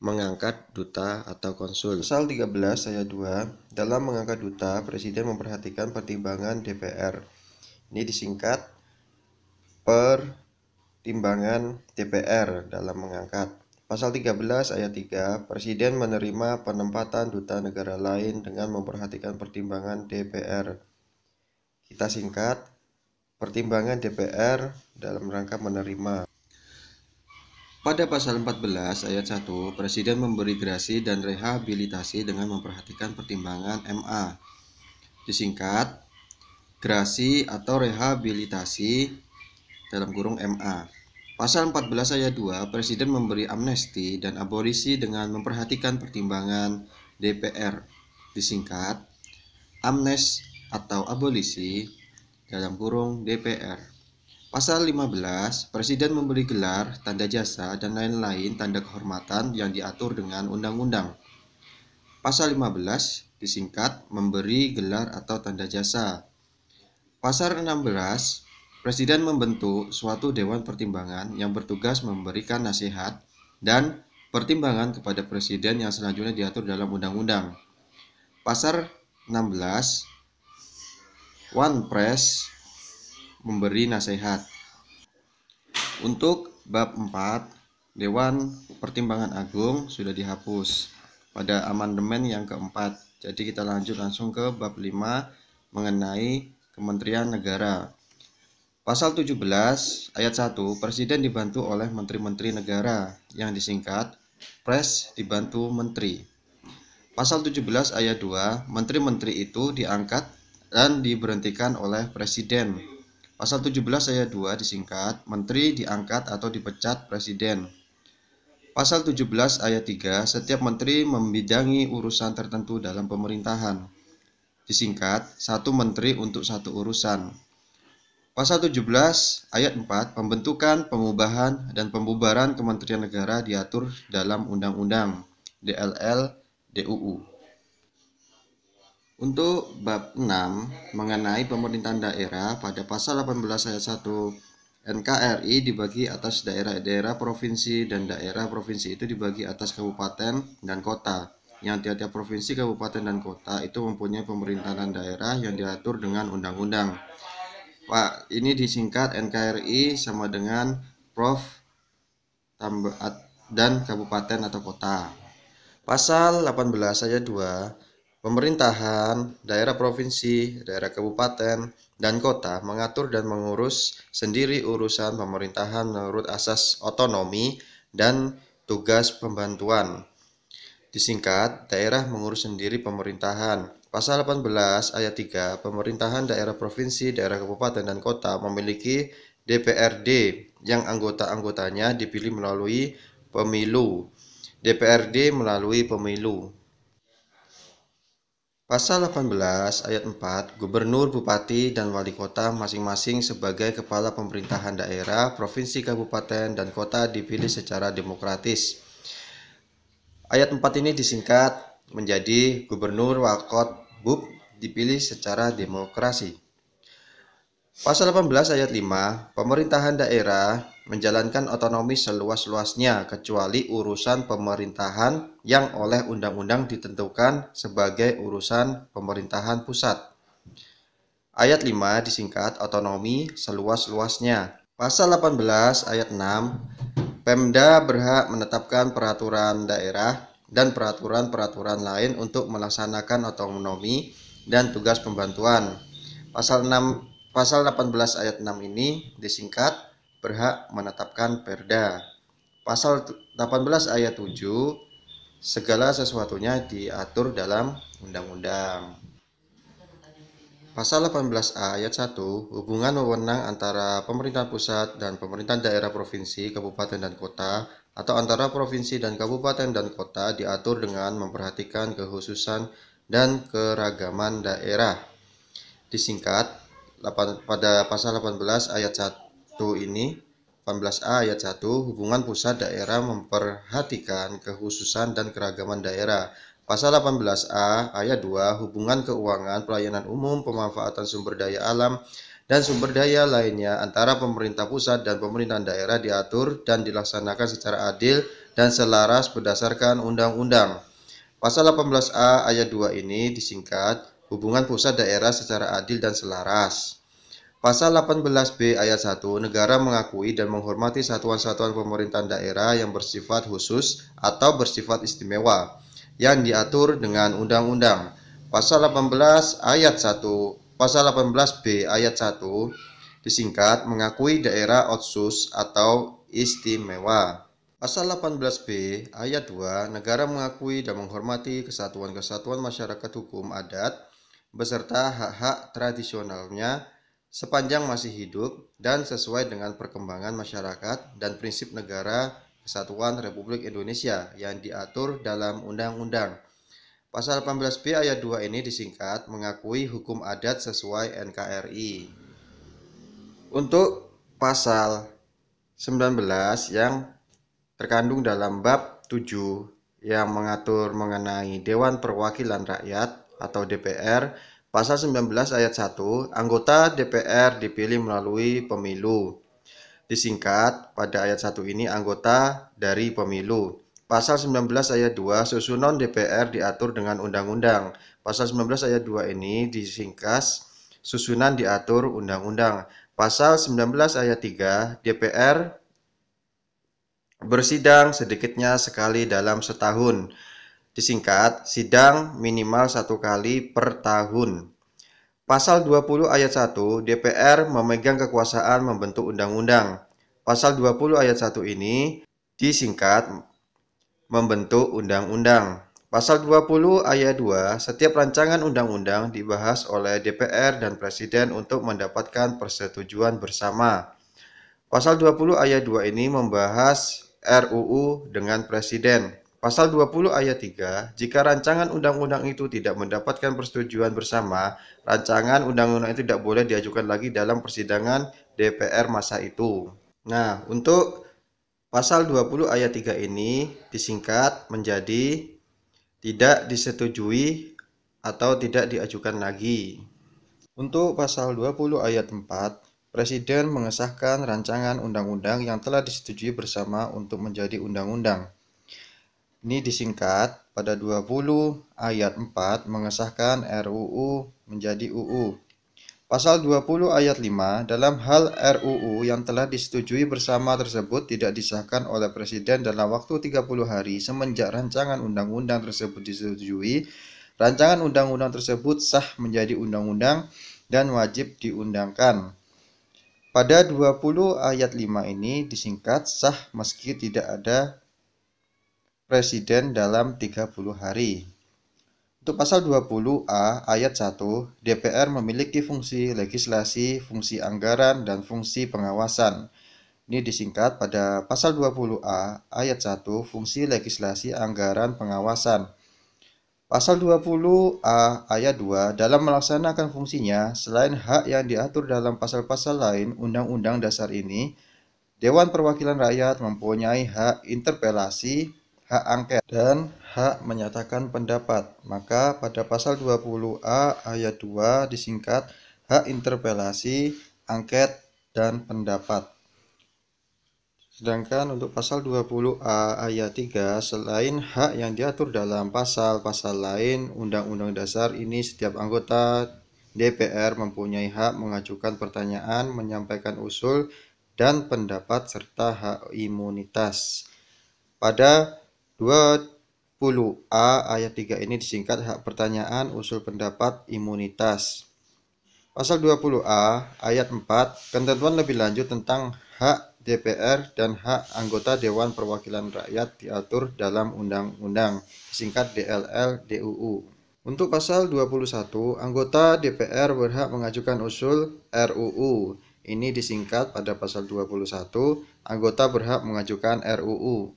mengangkat duta atau konsul. Pasal 13 ayat 2, dalam mengangkat duta, Presiden memperhatikan pertimbangan DPR. Ini disingkat pertimbangan DPR dalam mengangkat. Pasal 13 ayat 3, Presiden menerima penempatan duta negara lain dengan memperhatikan pertimbangan DPR. Kita singkat, pertimbangan DPR dalam rangka menerima. Pada pasal 14 ayat 1, Presiden memberi gerasi dan rehabilitasi dengan memperhatikan pertimbangan MA. Disingkat, gerasi atau rehabilitasi dalam kurung MA. Pasal 14 ayat 2, Presiden memberi amnesti dan abolisi dengan memperhatikan pertimbangan DPR. Disingkat, amnes atau abolisi dalam kurung DPR. Pasal 15, Presiden memberi gelar, tanda jasa, dan lain-lain tanda kehormatan yang diatur dengan undang-undang. Pasal 15, disingkat, memberi gelar atau tanda jasa. Pasal 16, Presiden membentuk suatu dewan pertimbangan yang bertugas memberikan nasihat dan pertimbangan kepada presiden yang selanjutnya diatur dalam undang-undang. Pasal 16 One Press memberi nasihat. Untuk bab 4, Dewan Pertimbangan Agung sudah dihapus pada amandemen yang keempat. Jadi kita lanjut langsung ke bab 5 mengenai Kementerian Negara. Pasal 17 ayat 1 Presiden dibantu oleh menteri-menteri negara yang disingkat Pres dibantu menteri. Pasal 17 ayat 2 menteri-menteri itu diangkat dan diberhentikan oleh presiden. Pasal 17 ayat 2 disingkat menteri diangkat atau dipecat presiden. Pasal 17 ayat 3 setiap menteri membidangi urusan tertentu dalam pemerintahan. Disingkat satu menteri untuk satu urusan. Pasal 17 ayat 4 pembentukan, pengubahan dan pembubaran kementerian negara diatur dalam undang-undang DLL DUU. Untuk bab 6 mengenai pemerintahan daerah pada pasal 18 ayat 1 NKRI dibagi atas daerah-daerah provinsi dan daerah provinsi itu dibagi atas kabupaten dan kota. Yang tiap-tiap provinsi, kabupaten dan kota itu mempunyai pemerintahan daerah yang diatur dengan undang-undang. Pak, ini disingkat NKRI sama dengan Prof dan kabupaten atau kota. Pasal 18 ayat 2 Pemerintahan, daerah provinsi, daerah kabupaten, dan kota mengatur dan mengurus sendiri urusan pemerintahan menurut asas otonomi dan tugas pembantuan. Disingkat, daerah mengurus sendiri pemerintahan. Pasal 18 ayat 3, pemerintahan daerah provinsi, daerah kabupaten dan kota memiliki DPRD yang anggota-anggotanya dipilih melalui pemilu. DPRD melalui pemilu. Pasal 18 ayat 4, Gubernur, Bupati, dan Wali Kota masing-masing sebagai kepala pemerintahan daerah, provinsi, kabupaten, dan kota dipilih secara demokratis. Ayat 4 ini disingkat menjadi Gubernur, Wakot, bup, dipilih secara demokrasi. Pasal 18 ayat 5, pemerintahan daerah menjalankan otonomi seluas-luasnya kecuali urusan pemerintahan yang oleh undang-undang ditentukan sebagai urusan pemerintahan pusat. Ayat 5 disingkat otonomi seluas-luasnya. Pasal 18 ayat 6, Pemda berhak menetapkan peraturan daerah dan peraturan-peraturan lain untuk melaksanakan otonomi dan tugas pembantuan. Pasal 6 Pasal 18 ayat 6 ini disingkat berhak menetapkan perda. Pasal 18 ayat 7 segala sesuatunya diatur dalam undang-undang. Pasal 18 ayat 1 hubungan wewenang antara pemerintah pusat dan pemerintah daerah provinsi, kabupaten dan kota atau antara provinsi dan kabupaten dan kota diatur dengan memperhatikan kehususan dan keragaman daerah. Disingkat pada pasal 18 ayat 1 ini 18A ayat 1 hubungan pusat daerah memperhatikan kekhususan dan keragaman daerah. Pasal 18A ayat 2 hubungan keuangan, pelayanan umum, pemanfaatan sumber daya alam dan sumber daya lainnya antara pemerintah pusat dan pemerintahan daerah diatur dan dilaksanakan secara adil dan selaras berdasarkan undang-undang. Pasal 18A ayat 2 ini disingkat hubungan pusat daerah secara adil dan selaras. Pasal 18B ayat 1 negara mengakui dan menghormati satuan-satuan pemerintahan daerah yang bersifat khusus atau bersifat istimewa yang diatur dengan undang-undang. Pasal 18 ayat 1 Pasal 18B ayat 1 disingkat mengakui daerah otsus atau istimewa. Pasal 18B ayat 2 negara mengakui dan menghormati kesatuan-kesatuan masyarakat hukum adat beserta hak-hak tradisionalnya sepanjang masih hidup dan sesuai dengan perkembangan masyarakat dan prinsip negara Kesatuan Republik Indonesia yang diatur dalam Undang-Undang. Pasal 18B ayat 2 ini disingkat mengakui hukum adat sesuai NKRI. Untuk pasal 19 yang terkandung dalam bab 7 yang mengatur mengenai Dewan Perwakilan Rakyat atau DPR pasal 19 ayat 1 anggota DPR dipilih melalui pemilu. Disingkat, pada ayat 1 ini anggota dari pemilu. Pasal 19 ayat 2 susunan DPR diatur dengan undang-undang. Pasal 19 ayat 2 ini disingkat susunan diatur undang-undang. Pasal 19 ayat 3 DPR bersidang sedikitnya sekali dalam setahun. Disingkat, sidang minimal satu kali per tahun. Pasal 20 ayat 1, DPR memegang kekuasaan membentuk undang-undang. Pasal 20 ayat 1 ini disingkat membentuk undang-undang. Pasal 20 ayat 2, setiap rancangan undang-undang dibahas oleh DPR dan Presiden untuk mendapatkan persetujuan bersama. Pasal 20 ayat 2 ini membahas RUU dengan Presiden. Pasal 20 ayat 3, jika rancangan undang-undang itu tidak mendapatkan persetujuan bersama, rancangan undang-undang itu tidak boleh diajukan lagi dalam persidangan DPR masa itu. Nah, untuk pasal 20 ayat 3 ini disingkat menjadi tidak disetujui atau tidak diajukan lagi. Untuk pasal 20 ayat 4, Presiden mengesahkan rancangan undang-undang yang telah disetujui bersama untuk menjadi undang-undang. Ini disingkat pada 20 ayat 4 mengesahkan RUU menjadi UU. Pasal 20 ayat 5 dalam hal RUU yang telah disetujui bersama tersebut tidak disahkan oleh Presiden dalam waktu 30 hari semenjak rancangan undang-undang tersebut disetujui. Rancangan undang-undang tersebut sah menjadi undang-undang dan wajib diundangkan. Pada 20 ayat 5 ini disingkat sah meski tidak ada presiden dalam 30 hari. Untuk pasal 20A ayat 1, DPR memiliki fungsi legislasi, fungsi anggaran, dan fungsi pengawasan. Ini disingkat pada pasal 20A ayat 1 fungsi legislasi anggaran pengawasan. Pasal 20A ayat 2 dalam melaksanakan fungsinya selain hak yang diatur dalam pasal-pasal lain Undang-Undang Dasar ini, Dewan Perwakilan Rakyat mempunyai hak interpelasi hak angket dan hak menyatakan pendapat. Maka pada pasal 20A ayat 2 disingkat hak interpelasi, angket, dan pendapat. Sedangkan untuk pasal 20A ayat 3 selain hak yang diatur dalam pasal-pasal lain Undang-Undang Dasar ini setiap anggota DPR mempunyai hak mengajukan pertanyaan, menyampaikan usul dan pendapat serta hak imunitas. Pada 20A ayat 3 ini disingkat hak pertanyaan, usul pendapat, imunitas. Pasal 20A ayat 4 ketentuan lebih lanjut tentang hak DPR dan hak anggota Dewan Perwakilan Rakyat diatur dalam undang-undang singkat DLL DUU. Untuk pasal 21, anggota DPR berhak mengajukan usul RUU. Ini disingkat pada pasal 21, anggota berhak mengajukan RUU.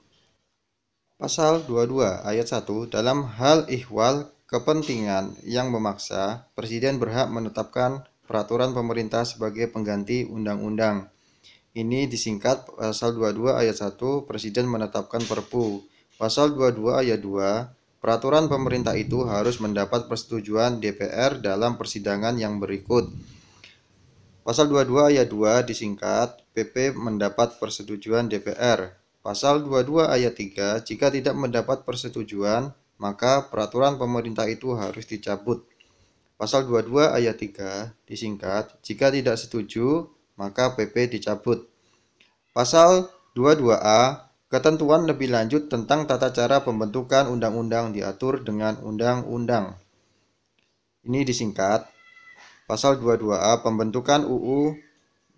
Pasal 22 ayat 1 dalam hal ihwal kepentingan yang memaksa, Presiden berhak menetapkan peraturan pemerintah sebagai pengganti undang-undang. Ini disingkat pasal 22 ayat 1 Presiden menetapkan Perpu. Pasal 22 ayat 2 peraturan pemerintah itu harus mendapat persetujuan DPR dalam persidangan yang berikut. Pasal 22 ayat 2 disingkat PP mendapat persetujuan DPR. Pasal 22 ayat 3, jika tidak mendapat persetujuan, maka peraturan pemerintah itu harus dicabut. Pasal 22 ayat 3 disingkat, jika tidak setuju, maka PP dicabut. Pasal 22A, ketentuan lebih lanjut tentang tata cara pembentukan undang-undang diatur dengan undang-undang. Ini disingkat. Pasal 22A, pembentukan UU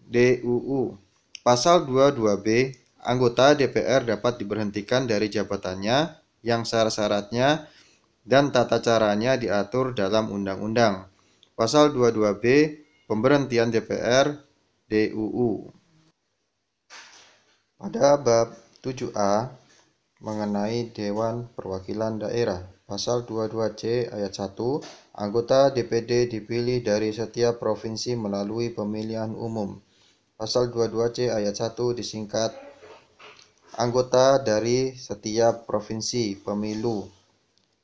DUU. Pasal 22B, anggota DPR dapat diberhentikan dari jabatannya yang syarat-syaratnya dan tata caranya diatur dalam undang-undang. Pasal 22B Pemberhentian DPR DUU. Pada bab 7A mengenai Dewan Perwakilan Daerah, pasal 22C ayat 1, anggota DPD dipilih dari setiap provinsi melalui pemilihan umum. Pasal 22C ayat 1 disingkat anggota dari setiap provinsi pemilu.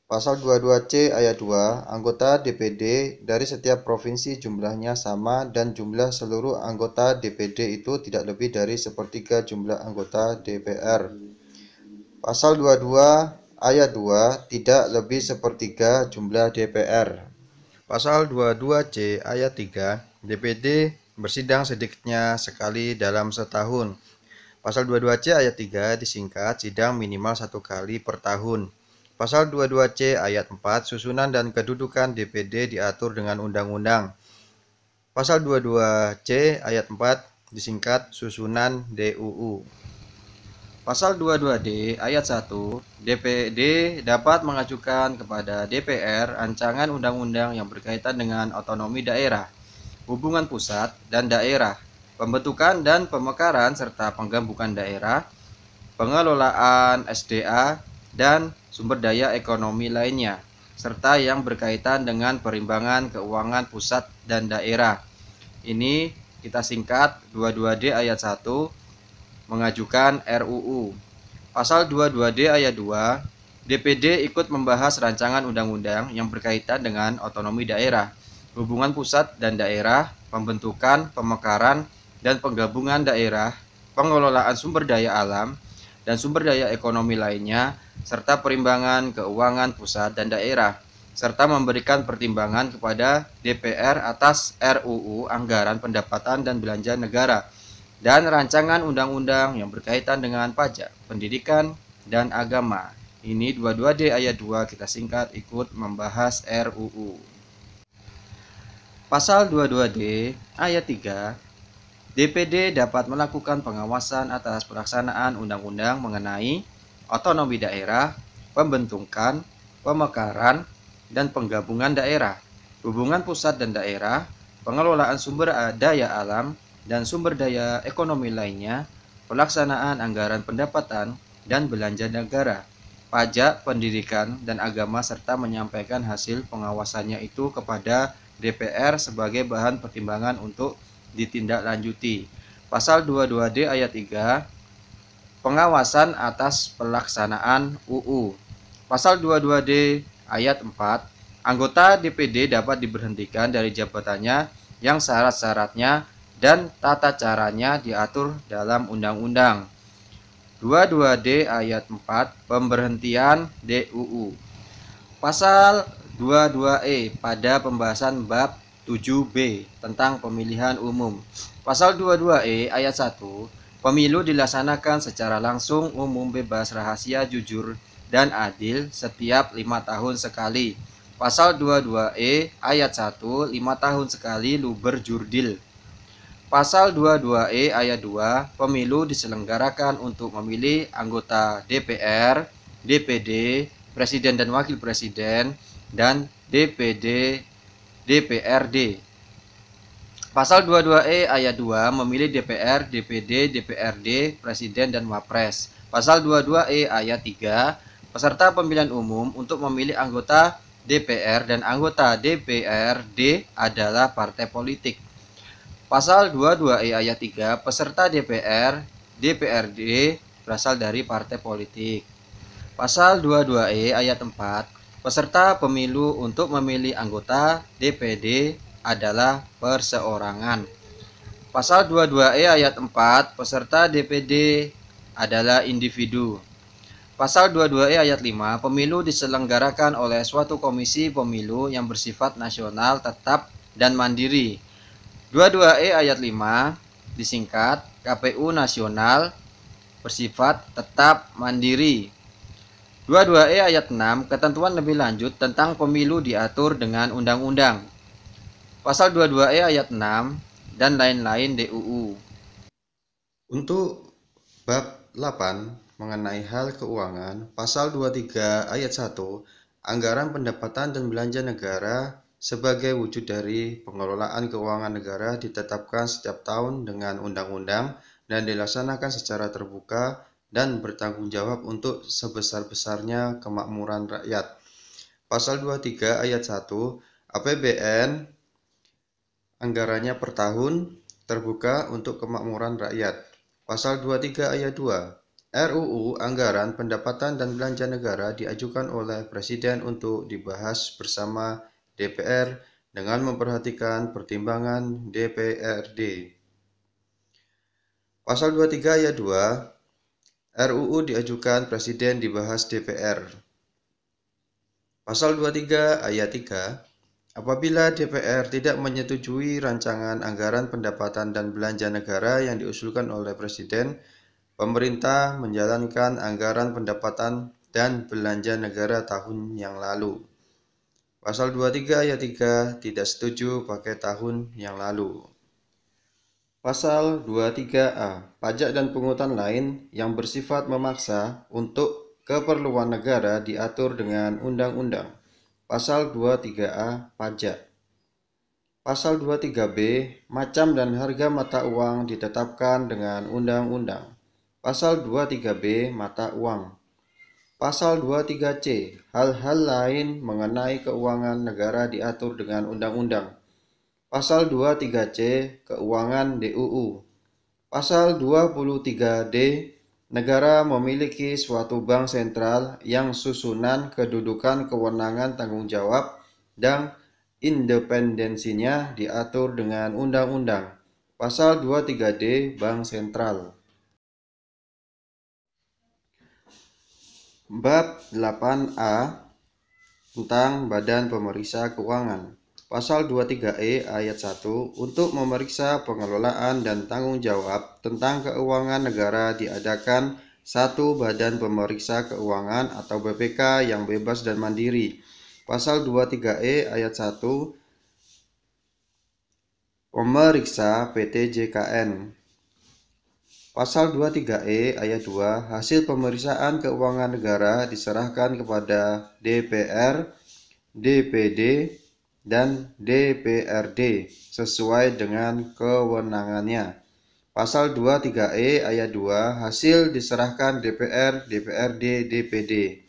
Pasal 22C ayat 2, anggota DPD dari setiap provinsi jumlahnya sama dan jumlah seluruh anggota DPD itu tidak lebih dari sepertiga jumlah anggota DPR. Pasal 22 ayat 2, tidak lebih sepertiga jumlah DPR. Pasal 22C ayat 3, DPD bersidang sedikitnya sekali dalam setahun Pasal 22C ayat 3 disingkat sidang minimal satu kali per tahun. Pasal 22C ayat 4 susunan dan kedudukan DPD diatur dengan undang-undang. Pasal 22C ayat 4 disingkat susunan DUU. Pasal 22D ayat 1 DPD dapat mengajukan kepada DPR rancangan undang-undang yang berkaitan dengan otonomi daerah, hubungan pusat dan daerah pembentukan dan pemekaran serta penggabungan daerah, pengelolaan SDA, dan sumber daya ekonomi lainnya, serta yang berkaitan dengan perimbangan keuangan pusat dan daerah. Ini kita singkat 22D ayat 1 mengajukan RUU. Pasal 22D ayat 2 DPD ikut membahas rancangan undang-undang yang berkaitan dengan otonomi daerah, hubungan pusat dan daerah, pembentukan, pemekaran, dan penggabungan daerah, pengelolaan sumber daya alam, dan sumber daya ekonomi lainnya, serta perimbangan keuangan pusat dan daerah, serta memberikan pertimbangan kepada DPR atas RUU Anggaran Pendapatan dan Belanja Negara, dan rancangan undang-undang yang berkaitan dengan pajak, pendidikan, dan agama. Ini 22D ayat 2 kita singkat ikut membahas RUU. Pasal 22D ayat 3 DPD dapat melakukan pengawasan atas pelaksanaan undang-undang mengenai otonomi daerah, pembentukan, pemekaran, dan penggabungan daerah, hubungan pusat dan daerah, pengelolaan sumber daya alam dan sumber daya ekonomi lainnya, pelaksanaan anggaran pendapatan dan belanja negara, pajak, pendidikan, dan agama serta menyampaikan hasil pengawasannya itu kepada DPR sebagai bahan pertimbangan untuk ditindaklanjuti. Pasal 22D ayat 3 Pengawasan atas pelaksanaan UU. Pasal 22D ayat 4 Anggota DPD dapat diberhentikan dari jabatannya yang syarat-syaratnya dan tata caranya diatur dalam undang-undang. 22D ayat 4 Pemberhentian DUU. Pasal 22E pada pembahasan bab 7B tentang pemilihan umum. Pasal 22E ayat 1, pemilu dilaksanakan secara langsung, umum, bebas, rahasia, jujur, dan adil setiap lima tahun sekali. Pasal 22E ayat 1, lima tahun sekali luber jurdil. Pasal 22E ayat 2, pemilu diselenggarakan untuk memilih anggota DPR, DPD, Presiden dan Wakil Presiden, dan DPD DPRD. Pasal 22E ayat 2 memilih DPR, DPD, DPRD, Presiden, dan Wapres. Pasal 22E ayat 3 peserta pemilihan umum untuk memilih anggota DPR dan anggota DPRD adalah partai politik. Pasal 22E ayat 3 peserta DPR, DPRD berasal dari partai politik. Pasal 22E ayat 4 Peserta pemilu untuk memilih anggota DPD adalah perseorangan. Pasal 22E ayat 4, peserta DPD adalah individu. Pasal 22E ayat 5, pemilu diselenggarakan oleh suatu komisi pemilu yang bersifat nasional tetap dan mandiri. 22E ayat 5 disingkat KPU nasional bersifat tetap mandiri 22E ayat 6 ketentuan lebih lanjut tentang pemilu diatur dengan undang-undang. Pasal 22E ayat 6 dan lain-lain DUU. Untuk bab 8 mengenai hal keuangan, pasal 23 ayat 1 anggaran pendapatan dan belanja negara sebagai wujud dari pengelolaan keuangan negara ditetapkan setiap tahun dengan undang-undang dan dilaksanakan secara terbuka dan bertanggung jawab untuk sebesar-besarnya kemakmuran rakyat. Pasal 23 ayat 1 APBN anggarannya per tahun terbuka untuk kemakmuran rakyat. Pasal 23 ayat 2 RUU Anggaran Pendapatan dan Belanja Negara diajukan oleh Presiden untuk dibahas bersama DPR dengan memperhatikan pertimbangan DPRD. Pasal 23 ayat 2 RUU diajukan Presiden dibahas DPR. Pasal 23 ayat 3 Apabila DPR tidak menyetujui rancangan anggaran pendapatan dan belanja negara yang diusulkan oleh Presiden, pemerintah menjalankan anggaran pendapatan dan belanja negara tahun yang lalu. Pasal 23 ayat 3 tidak setuju pakai tahun yang lalu. Pasal 23A Pajak dan pungutan lain yang bersifat memaksa untuk keperluan negara diatur dengan undang-undang. Pasal 23A Pajak Pasal 23B Macam dan harga mata uang ditetapkan dengan undang-undang. Pasal 23B Mata uang Pasal 23C Hal-hal lain mengenai keuangan negara diatur dengan undang-undang. Pasal 23C Keuangan DUU Pasal 23D Negara memiliki suatu bank sentral yang susunan kedudukan kewenangan tanggung jawab dan independensinya diatur dengan undang-undang. Pasal 23D Bank Sentral. Bab 8A tentang Badan Pemeriksa Keuangan pasal 23E ayat 1 untuk memeriksa pengelolaan dan tanggung jawab tentang keuangan negara diadakan satu badan pemeriksa keuangan atau BPK yang bebas dan mandiri. Pasal 23E ayat 1 pemeriksa PT JKN. Pasal 23E ayat 2 hasil pemeriksaan keuangan negara diserahkan kepada DPR, DPD, dan DPRD sesuai dengan kewenangannya. Pasal 23E ayat 2 hasil diserahkan DPR, DPRD, DPD.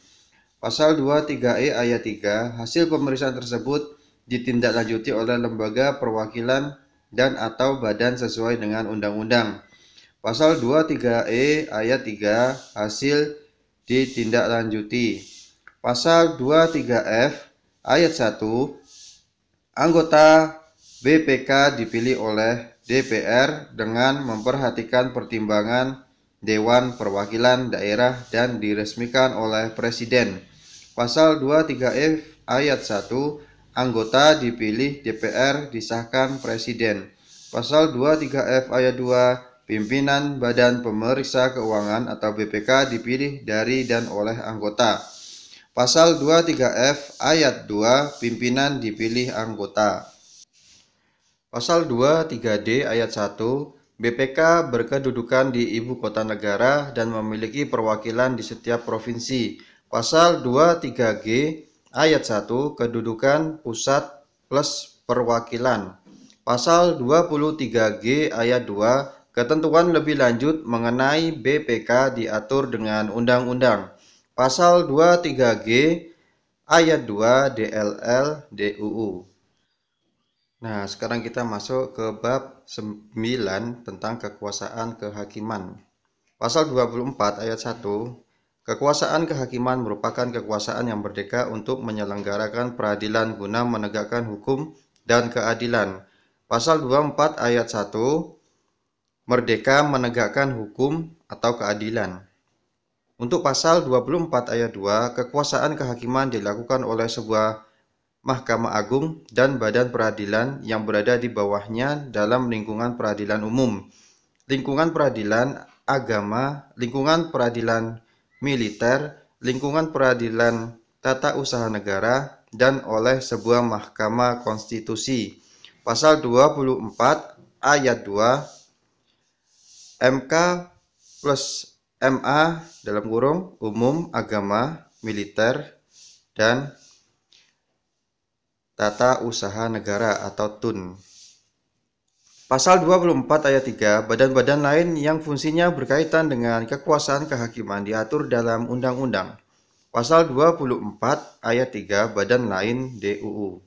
Pasal 23E ayat 3 hasil pemeriksaan tersebut ditindaklanjuti oleh lembaga perwakilan dan atau badan sesuai dengan undang-undang. Pasal 23E ayat 3 hasil ditindaklanjuti. Pasal 23F ayat 1 Anggota BPK dipilih oleh DPR dengan memperhatikan pertimbangan Dewan Perwakilan Daerah dan diresmikan oleh Presiden. Pasal 23F ayat 1 anggota dipilih DPR disahkan Presiden. Pasal 23F ayat 2 pimpinan Badan Pemeriksa Keuangan atau BPK dipilih dari dan oleh anggota. Pasal 23F ayat 2 pimpinan dipilih anggota. Pasal 23D ayat 1 BPK berkedudukan di ibu kota negara dan memiliki perwakilan di setiap provinsi. Pasal 23G ayat 1 kedudukan pusat plus perwakilan. Pasal 23G ayat 2 ketentuan lebih lanjut mengenai BPK diatur dengan undang-undang. Pasal 23G ayat 2 DLL DUU. Nah, sekarang kita masuk ke bab 9 tentang kekuasaan kehakiman. Pasal 24 ayat 1 Kekuasaan kehakiman merupakan kekuasaan yang merdeka untuk menyelenggarakan peradilan guna menegakkan hukum dan keadilan. Pasal 24 ayat 1 Merdeka menegakkan hukum atau keadilan. Untuk pasal 24 ayat 2, kekuasaan kehakiman dilakukan oleh sebuah Mahkamah Agung dan badan peradilan yang berada di bawahnya dalam lingkungan peradilan umum, lingkungan peradilan agama, lingkungan peradilan militer, lingkungan peradilan tata usaha negara, dan oleh sebuah mahkamah konstitusi. Pasal 24 ayat 2 MK plus MA dalam kurung umum agama militer dan tata usaha negara atau TUN. Pasal 24 ayat 3, badan-badan lain yang fungsinya berkaitan dengan kekuasaan kehakiman diatur dalam undang-undang. Pasal 24 ayat 3, badan lain DUU.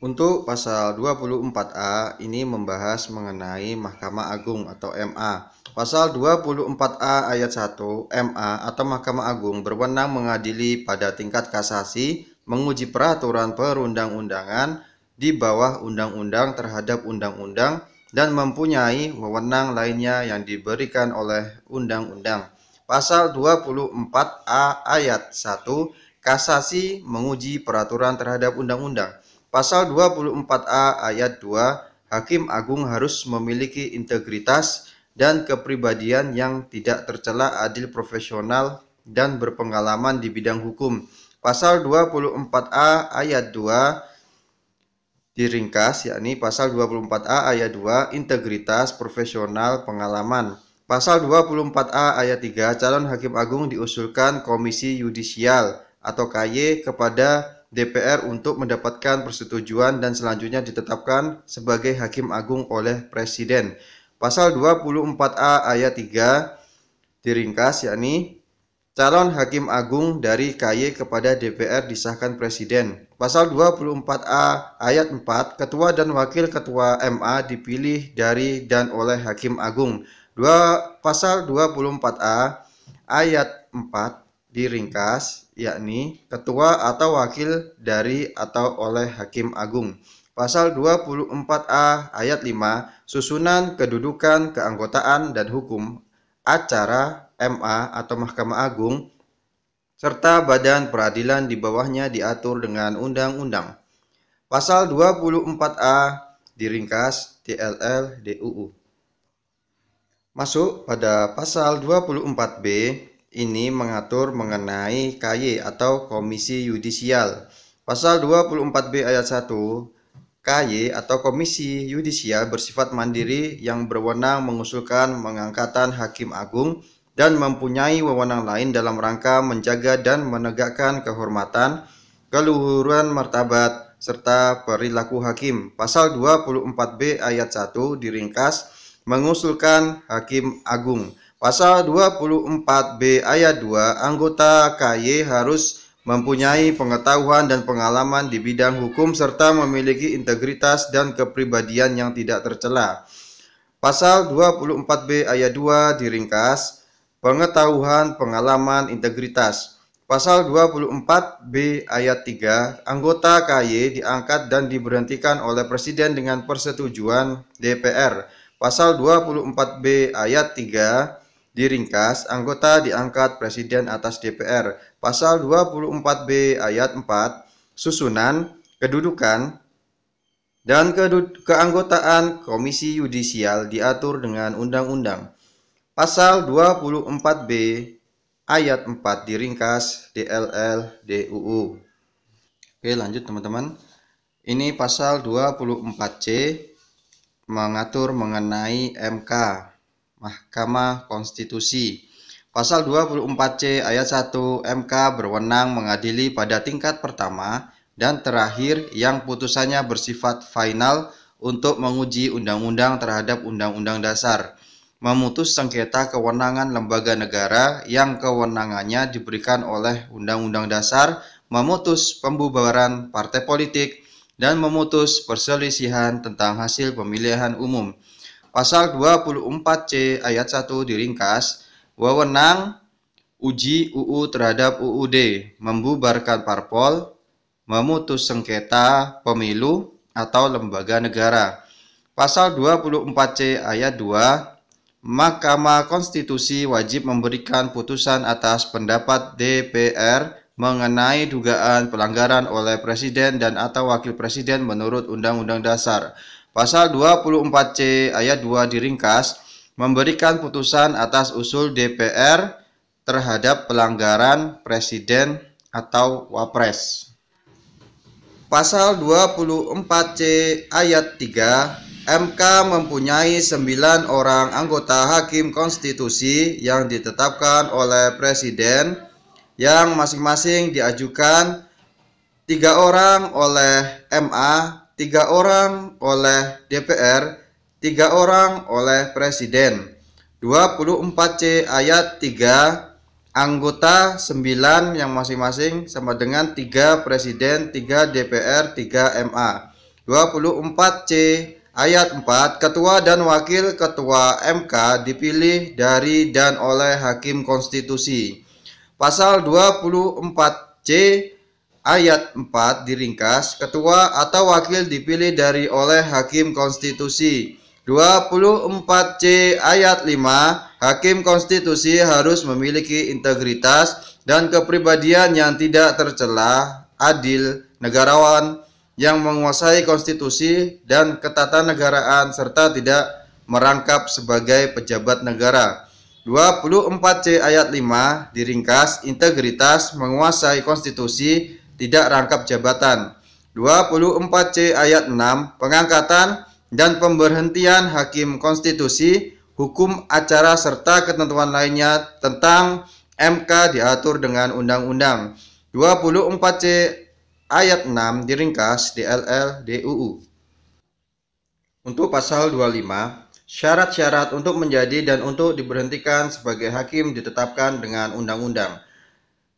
Untuk pasal 24A ini membahas mengenai Mahkamah Agung atau MA Pasal 24A ayat 1 MA atau Mahkamah Agung berwenang mengadili pada tingkat kasasi menguji peraturan perundang-undangan di bawah undang-undang terhadap undang-undang dan mempunyai wewenang lainnya yang diberikan oleh undang-undang. Pasal 24A ayat 1 Kasasi menguji peraturan terhadap undang-undang. Pasal 24A ayat 2 Hakim Agung harus memiliki integritas dan kepribadian yang tidak tercela, adil, profesional dan berpengalaman di bidang hukum. Pasal 24A ayat 2 diringkas yakni pasal 24A ayat 2 integritas profesional pengalaman. Pasal 24A ayat 3 calon hakim agung diusulkan komisi yudisial atau KY kepada DPR untuk mendapatkan persetujuan dan selanjutnya ditetapkan sebagai hakim agung oleh presiden. Pasal 24A ayat 3 diringkas yakni calon hakim agung dari KY kepada DPR disahkan presiden. Pasal 24A ayat 4 ketua dan wakil ketua MA dipilih dari dan oleh hakim agung. Dua, pasal 24A ayat 4 diringkas yakni ketua atau wakil dari atau oleh hakim agung pasal 24A ayat 5 susunan kedudukan keanggotaan dan hukum acara MA atau Mahkamah Agung serta badan peradilan di bawahnya diatur dengan undang-undang. Pasal 24A diringkas TLL DUU. Masuk pada pasal 24B ini mengatur mengenai KY atau Komisi Yudisial. Pasal 24B ayat 1 KY atau komisi yudisial bersifat mandiri yang berwenang mengusulkan pengangkatan hakim agung dan mempunyai wewenang lain dalam rangka menjaga dan menegakkan kehormatan, keluhuran martabat, serta perilaku hakim. Pasal 24B ayat 1 diringkas mengusulkan hakim agung. Pasal 24B ayat 2 anggota KY harus mempunyai pengetahuan dan pengalaman di bidang hukum serta memiliki integritas dan kepribadian yang tidak tercela. Pasal 24B ayat 2 diringkas pengetahuan, pengalaman, integritas. Pasal 24B ayat 3, anggota KY diangkat dan diberhentikan oleh Presiden dengan persetujuan DPR. Pasal 24B ayat 3, Diringkas, anggota diangkat Presiden atas DPR. Pasal 24B ayat 4, susunan, kedudukan, dan keanggotaan Komisi Yudisial diatur dengan Undang-Undang. Pasal 24B ayat 4 diringkas DLL DUU. Oke lanjut teman-teman. Ini pasal 24C mengatur mengenai MK. Mahkamah Konstitusi. Pasal 24C ayat 1 MK berwenang mengadili pada tingkat pertama dan terakhir yang putusannya bersifat final untuk menguji undang-undang terhadap undang-undang dasar memutus sengketa kewenangan lembaga negara yang kewenangannya diberikan oleh Undang-Undang Dasar, memutus pembubaran partai politik, dan memutus perselisihan tentang hasil pemilihan umum pasal 24C ayat 1 diringkas, wewenang uji UU terhadap UUD, membubarkan parpol, memutus sengketa pemilu atau lembaga negara. Pasal 24C ayat 2 Mahkamah Konstitusi wajib memberikan putusan atas pendapat DPR mengenai dugaan pelanggaran oleh presiden dan atau wakil presiden menurut Undang-Undang Dasar Pasal 24C ayat 2 diringkas memberikan putusan atas usul DPR terhadap pelanggaran presiden atau wapres. Pasal 24C ayat 3 MK mempunyai 9 orang anggota hakim konstitusi yang ditetapkan oleh presiden yang masing-masing diajukan tiga orang oleh MA tiga orang oleh DPR, tiga orang oleh Presiden. 24C ayat 3 anggota 9 yang masing-masing sama dengan 3 Presiden, 3 DPR, 3 MA. 24C ayat 4 ketua dan wakil ketua MK dipilih dari dan oleh hakim konstitusi. Pasal 24C Ayat 4 diringkas, ketua atau wakil dipilih dari oleh hakim konstitusi. 24C ayat 5, hakim konstitusi harus memiliki integritas dan kepribadian yang tidak tercela, adil, negarawan, yang menguasai konstitusi dan ketatanegaraan serta tidak merangkap sebagai pejabat negara. 24C ayat 5 diringkas integritas menguasai konstitusi tidak rangkap jabatan. 24C ayat 6 pengangkatan dan pemberhentian hakim konstitusi, hukum acara serta ketentuan lainnya tentang MK diatur dengan undang-undang. 24C ayat 6 diringkas DLL DUU. Untuk pasal 25, syarat-syarat untuk menjadi dan untuk diberhentikan sebagai hakim ditetapkan dengan undang-undang.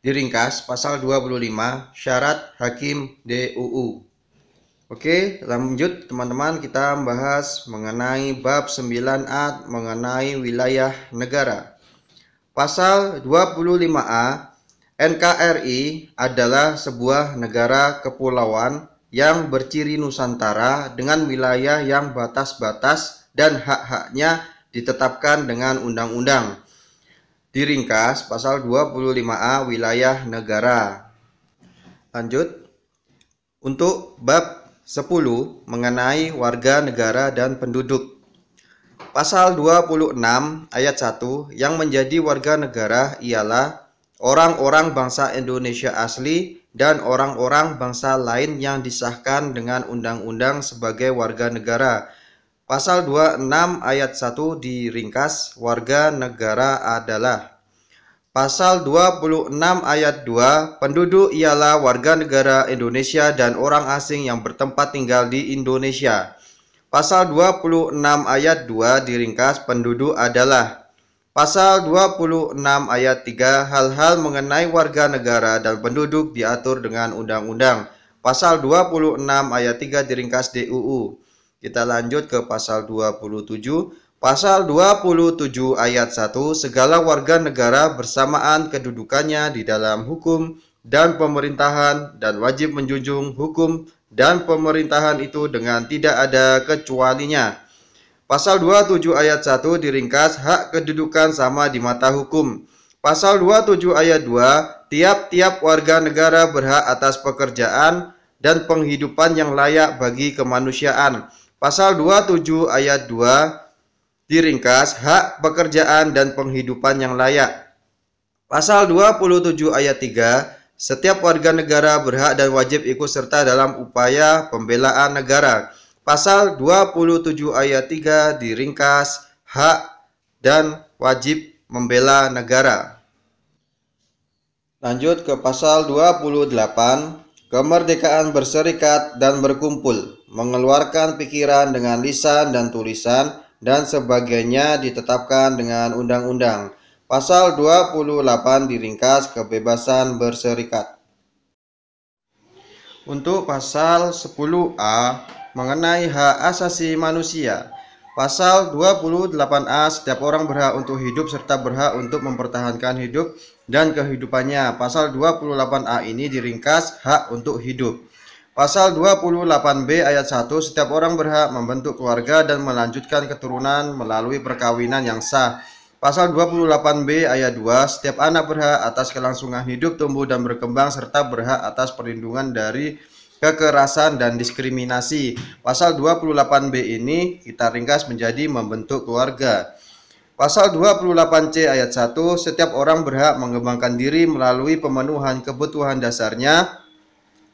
Diringkas pasal 25 syarat hakim DUU. Oke, lanjut teman-teman kita membahas mengenai bab 9A mengenai wilayah negara. Pasal 25A NKRI adalah sebuah negara kepulauan yang berciri Nusantara dengan wilayah yang batas-batas dan hak-haknya ditetapkan dengan undang-undang. Diringkas pasal 25A wilayah negara. Lanjut. Untuk bab 10 mengenai warga negara dan penduduk. Pasal 26 ayat 1 yang menjadi warga negara ialah orang-orang bangsa Indonesia asli dan orang-orang bangsa lain yang disahkan dengan undang-undang sebagai warga negara Pasal 26 ayat 1 diringkas warga negara adalah Pasal 26 ayat 2 penduduk ialah warga negara Indonesia dan orang asing yang bertempat tinggal di Indonesia. Pasal 26 ayat 2 diringkas penduduk adalah Pasal 26 ayat 3 hal-hal mengenai warga negara dan penduduk diatur dengan undang-undang. Pasal 26 ayat 3 diringkas DUU. Kita lanjut ke pasal 27. Pasal 27 ayat 1 segala warga negara bersamaan kedudukannya di dalam hukum dan pemerintahan dan wajib menjunjung hukum dan pemerintahan itu dengan tidak ada kecualinya. Pasal 27 ayat 1 diringkas hak kedudukan sama di mata hukum. Pasal 27 ayat 2 tiap-tiap warga negara berhak atas pekerjaan dan penghidupan yang layak bagi kemanusiaan. Pasal 27 ayat 2 diringkas hak pekerjaan dan penghidupan yang layak. Pasal 27 ayat 3 setiap warga negara berhak dan wajib ikut serta dalam upaya pembelaan negara. Pasal 27 ayat 3 diringkas hak dan wajib membela negara. Lanjut ke pasal 28, kemerdekaan berserikat dan berkumpul mengeluarkan pikiran dengan lisan dan tulisan, dan sebagainya ditetapkan dengan undang-undang. Pasal 28 diringkas kebebasan berserikat. Untuk pasal 10A mengenai hak asasi manusia. Pasal 28A setiap orang berhak untuk hidup serta berhak untuk mempertahankan hidup dan kehidupannya. Pasal 28A ini diringkas hak untuk hidup. Pasal 28B ayat 1 setiap orang berhak membentuk keluarga dan melanjutkan keturunan melalui perkawinan yang sah. Pasal 28B ayat 2 setiap anak berhak atas kelangsungan hidup, tumbuh dan berkembang serta berhak atas perlindungan dari kekerasan dan diskriminasi. Pasal 28B ini kita ringkas menjadi membentuk keluarga. Pasal 28C ayat 1 setiap orang berhak mengembangkan diri melalui pemenuhan kebutuhan dasarnya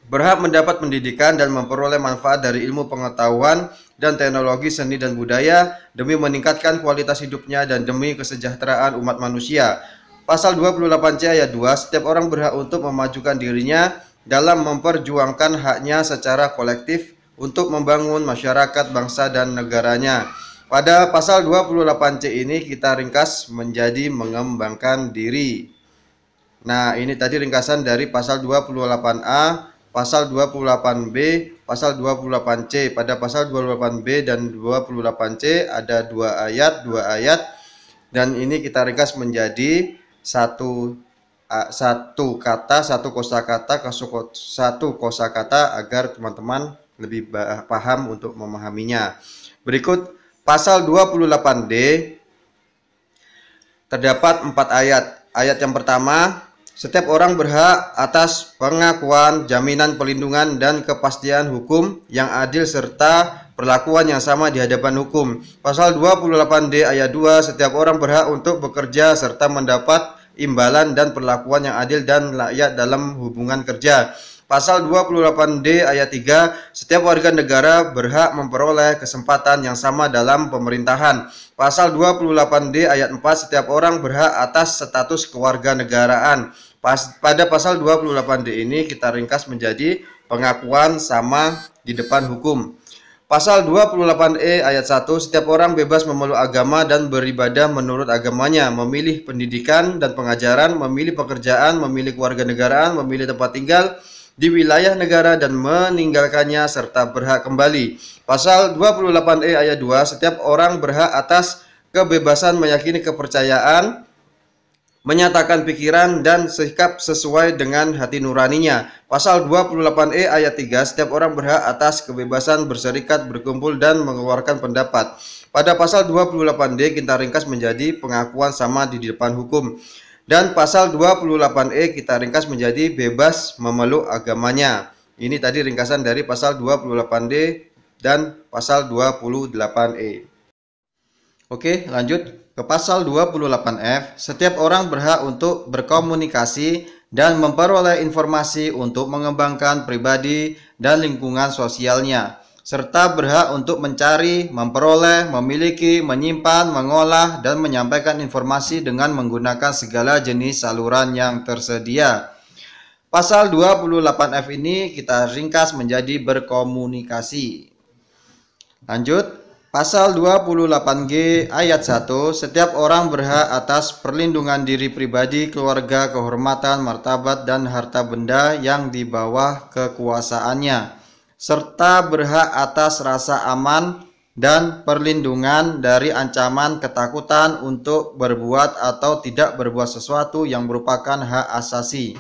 berhak mendapat pendidikan dan memperoleh manfaat dari ilmu pengetahuan dan teknologi seni dan budaya demi meningkatkan kualitas hidupnya dan demi kesejahteraan umat manusia. Pasal 28C ayat 2, setiap orang berhak untuk memajukan dirinya dalam memperjuangkan haknya secara kolektif untuk membangun masyarakat, bangsa, dan negaranya. Pada pasal 28C ini kita ringkas menjadi mengembangkan diri. Nah, ini tadi ringkasan dari pasal 28A pasal 28B, pasal 28C. Pada pasal 28B dan 28C ada dua ayat, dua ayat dan ini kita ringkas menjadi satu satu kata, satu kosakata, satu kosakata agar teman-teman lebih paham untuk memahaminya. Berikut pasal 28D terdapat empat ayat. Ayat yang pertama setiap orang berhak atas pengakuan, jaminan pelindungan dan kepastian hukum yang adil serta perlakuan yang sama di hadapan hukum. Pasal 28D ayat 2, setiap orang berhak untuk bekerja serta mendapat imbalan dan perlakuan yang adil dan layak dalam hubungan kerja. Pasal 28D ayat 3, setiap warga negara berhak memperoleh kesempatan yang sama dalam pemerintahan. Pasal 28D ayat 4, setiap orang berhak atas status kewarganegaraan. Pas, pada pasal 28D ini kita ringkas menjadi pengakuan sama di depan hukum. Pasal 28E ayat 1, setiap orang bebas memeluk agama dan beribadah menurut agamanya, memilih pendidikan dan pengajaran, memilih pekerjaan, memilih warga negaraan, memilih tempat tinggal di wilayah negara dan meninggalkannya serta berhak kembali. Pasal 28E ayat 2, setiap orang berhak atas kebebasan meyakini kepercayaan, menyatakan pikiran dan sikap sesuai dengan hati nuraninya. Pasal 28E ayat 3, setiap orang berhak atas kebebasan berserikat, berkumpul, dan mengeluarkan pendapat. Pada pasal 28D kita ringkas menjadi pengakuan sama di depan hukum. Dan pasal 28E kita ringkas menjadi bebas memeluk agamanya. Ini tadi ringkasan dari pasal 28D dan pasal 28E. Oke, lanjut. Ke pasal 28F, setiap orang berhak untuk berkomunikasi dan memperoleh informasi untuk mengembangkan pribadi dan lingkungan sosialnya, serta berhak untuk mencari, memperoleh, memiliki, menyimpan, mengolah, dan menyampaikan informasi dengan menggunakan segala jenis saluran yang tersedia. Pasal 28F ini kita ringkas menjadi berkomunikasi. Lanjut. Pasal 28G ayat 1, setiap orang berhak atas perlindungan diri pribadi, keluarga, kehormatan, martabat, dan harta benda yang di bawah kekuasaannya, serta berhak atas rasa aman dan perlindungan dari ancaman ketakutan untuk berbuat atau tidak berbuat sesuatu yang merupakan hak asasi.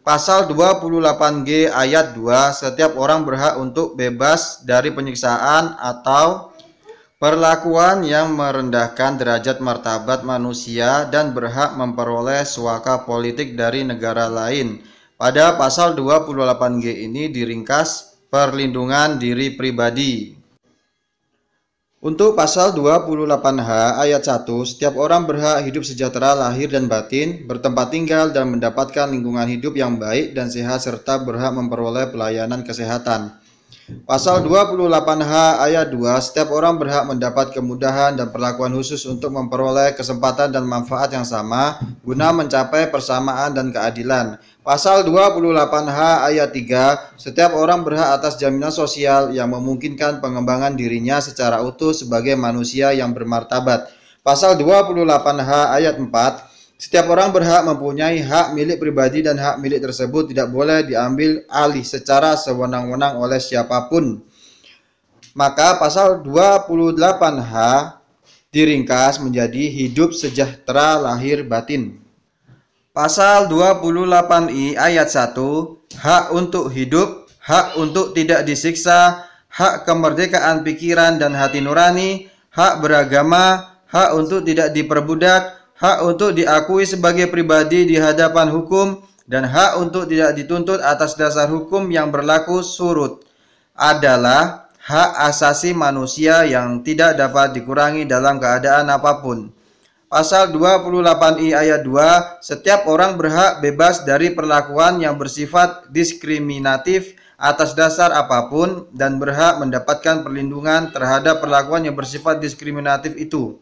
Pasal 28G ayat 2, setiap orang berhak untuk bebas dari penyiksaan atau Perlakuan yang merendahkan derajat martabat manusia dan berhak memperoleh suaka politik dari negara lain. Pada pasal 28G ini diringkas perlindungan diri pribadi. Untuk pasal 28H ayat 1, setiap orang berhak hidup sejahtera lahir dan batin, bertempat tinggal dan mendapatkan lingkungan hidup yang baik dan sehat serta berhak memperoleh pelayanan kesehatan. Pasal 28H ayat 2, setiap orang berhak mendapat kemudahan dan perlakuan khusus untuk memperoleh kesempatan dan manfaat yang sama guna mencapai persamaan dan keadilan. Pasal 28H ayat 3, setiap orang berhak atas jaminan sosial yang memungkinkan pengembangan dirinya secara utuh sebagai manusia yang bermartabat. Pasal 28H ayat 4, setiap orang berhak mempunyai hak milik pribadi dan hak milik tersebut tidak boleh diambil alih secara sewenang-wenang oleh siapapun. Maka pasal 28H diringkas menjadi hidup sejahtera lahir batin. Pasal 28I ayat 1 hak untuk hidup, hak untuk tidak disiksa, hak kemerdekaan pikiran dan hati nurani, hak beragama, hak untuk tidak diperbudak, hak untuk diakui sebagai pribadi di hadapan hukum dan hak untuk tidak dituntut atas dasar hukum yang berlaku surut adalah hak asasi manusia yang tidak dapat dikurangi dalam keadaan apapun. Pasal 28i ayat 2, setiap orang berhak bebas dari perlakuan yang bersifat diskriminatif atas dasar apapun dan berhak mendapatkan perlindungan terhadap perlakuan yang bersifat diskriminatif itu.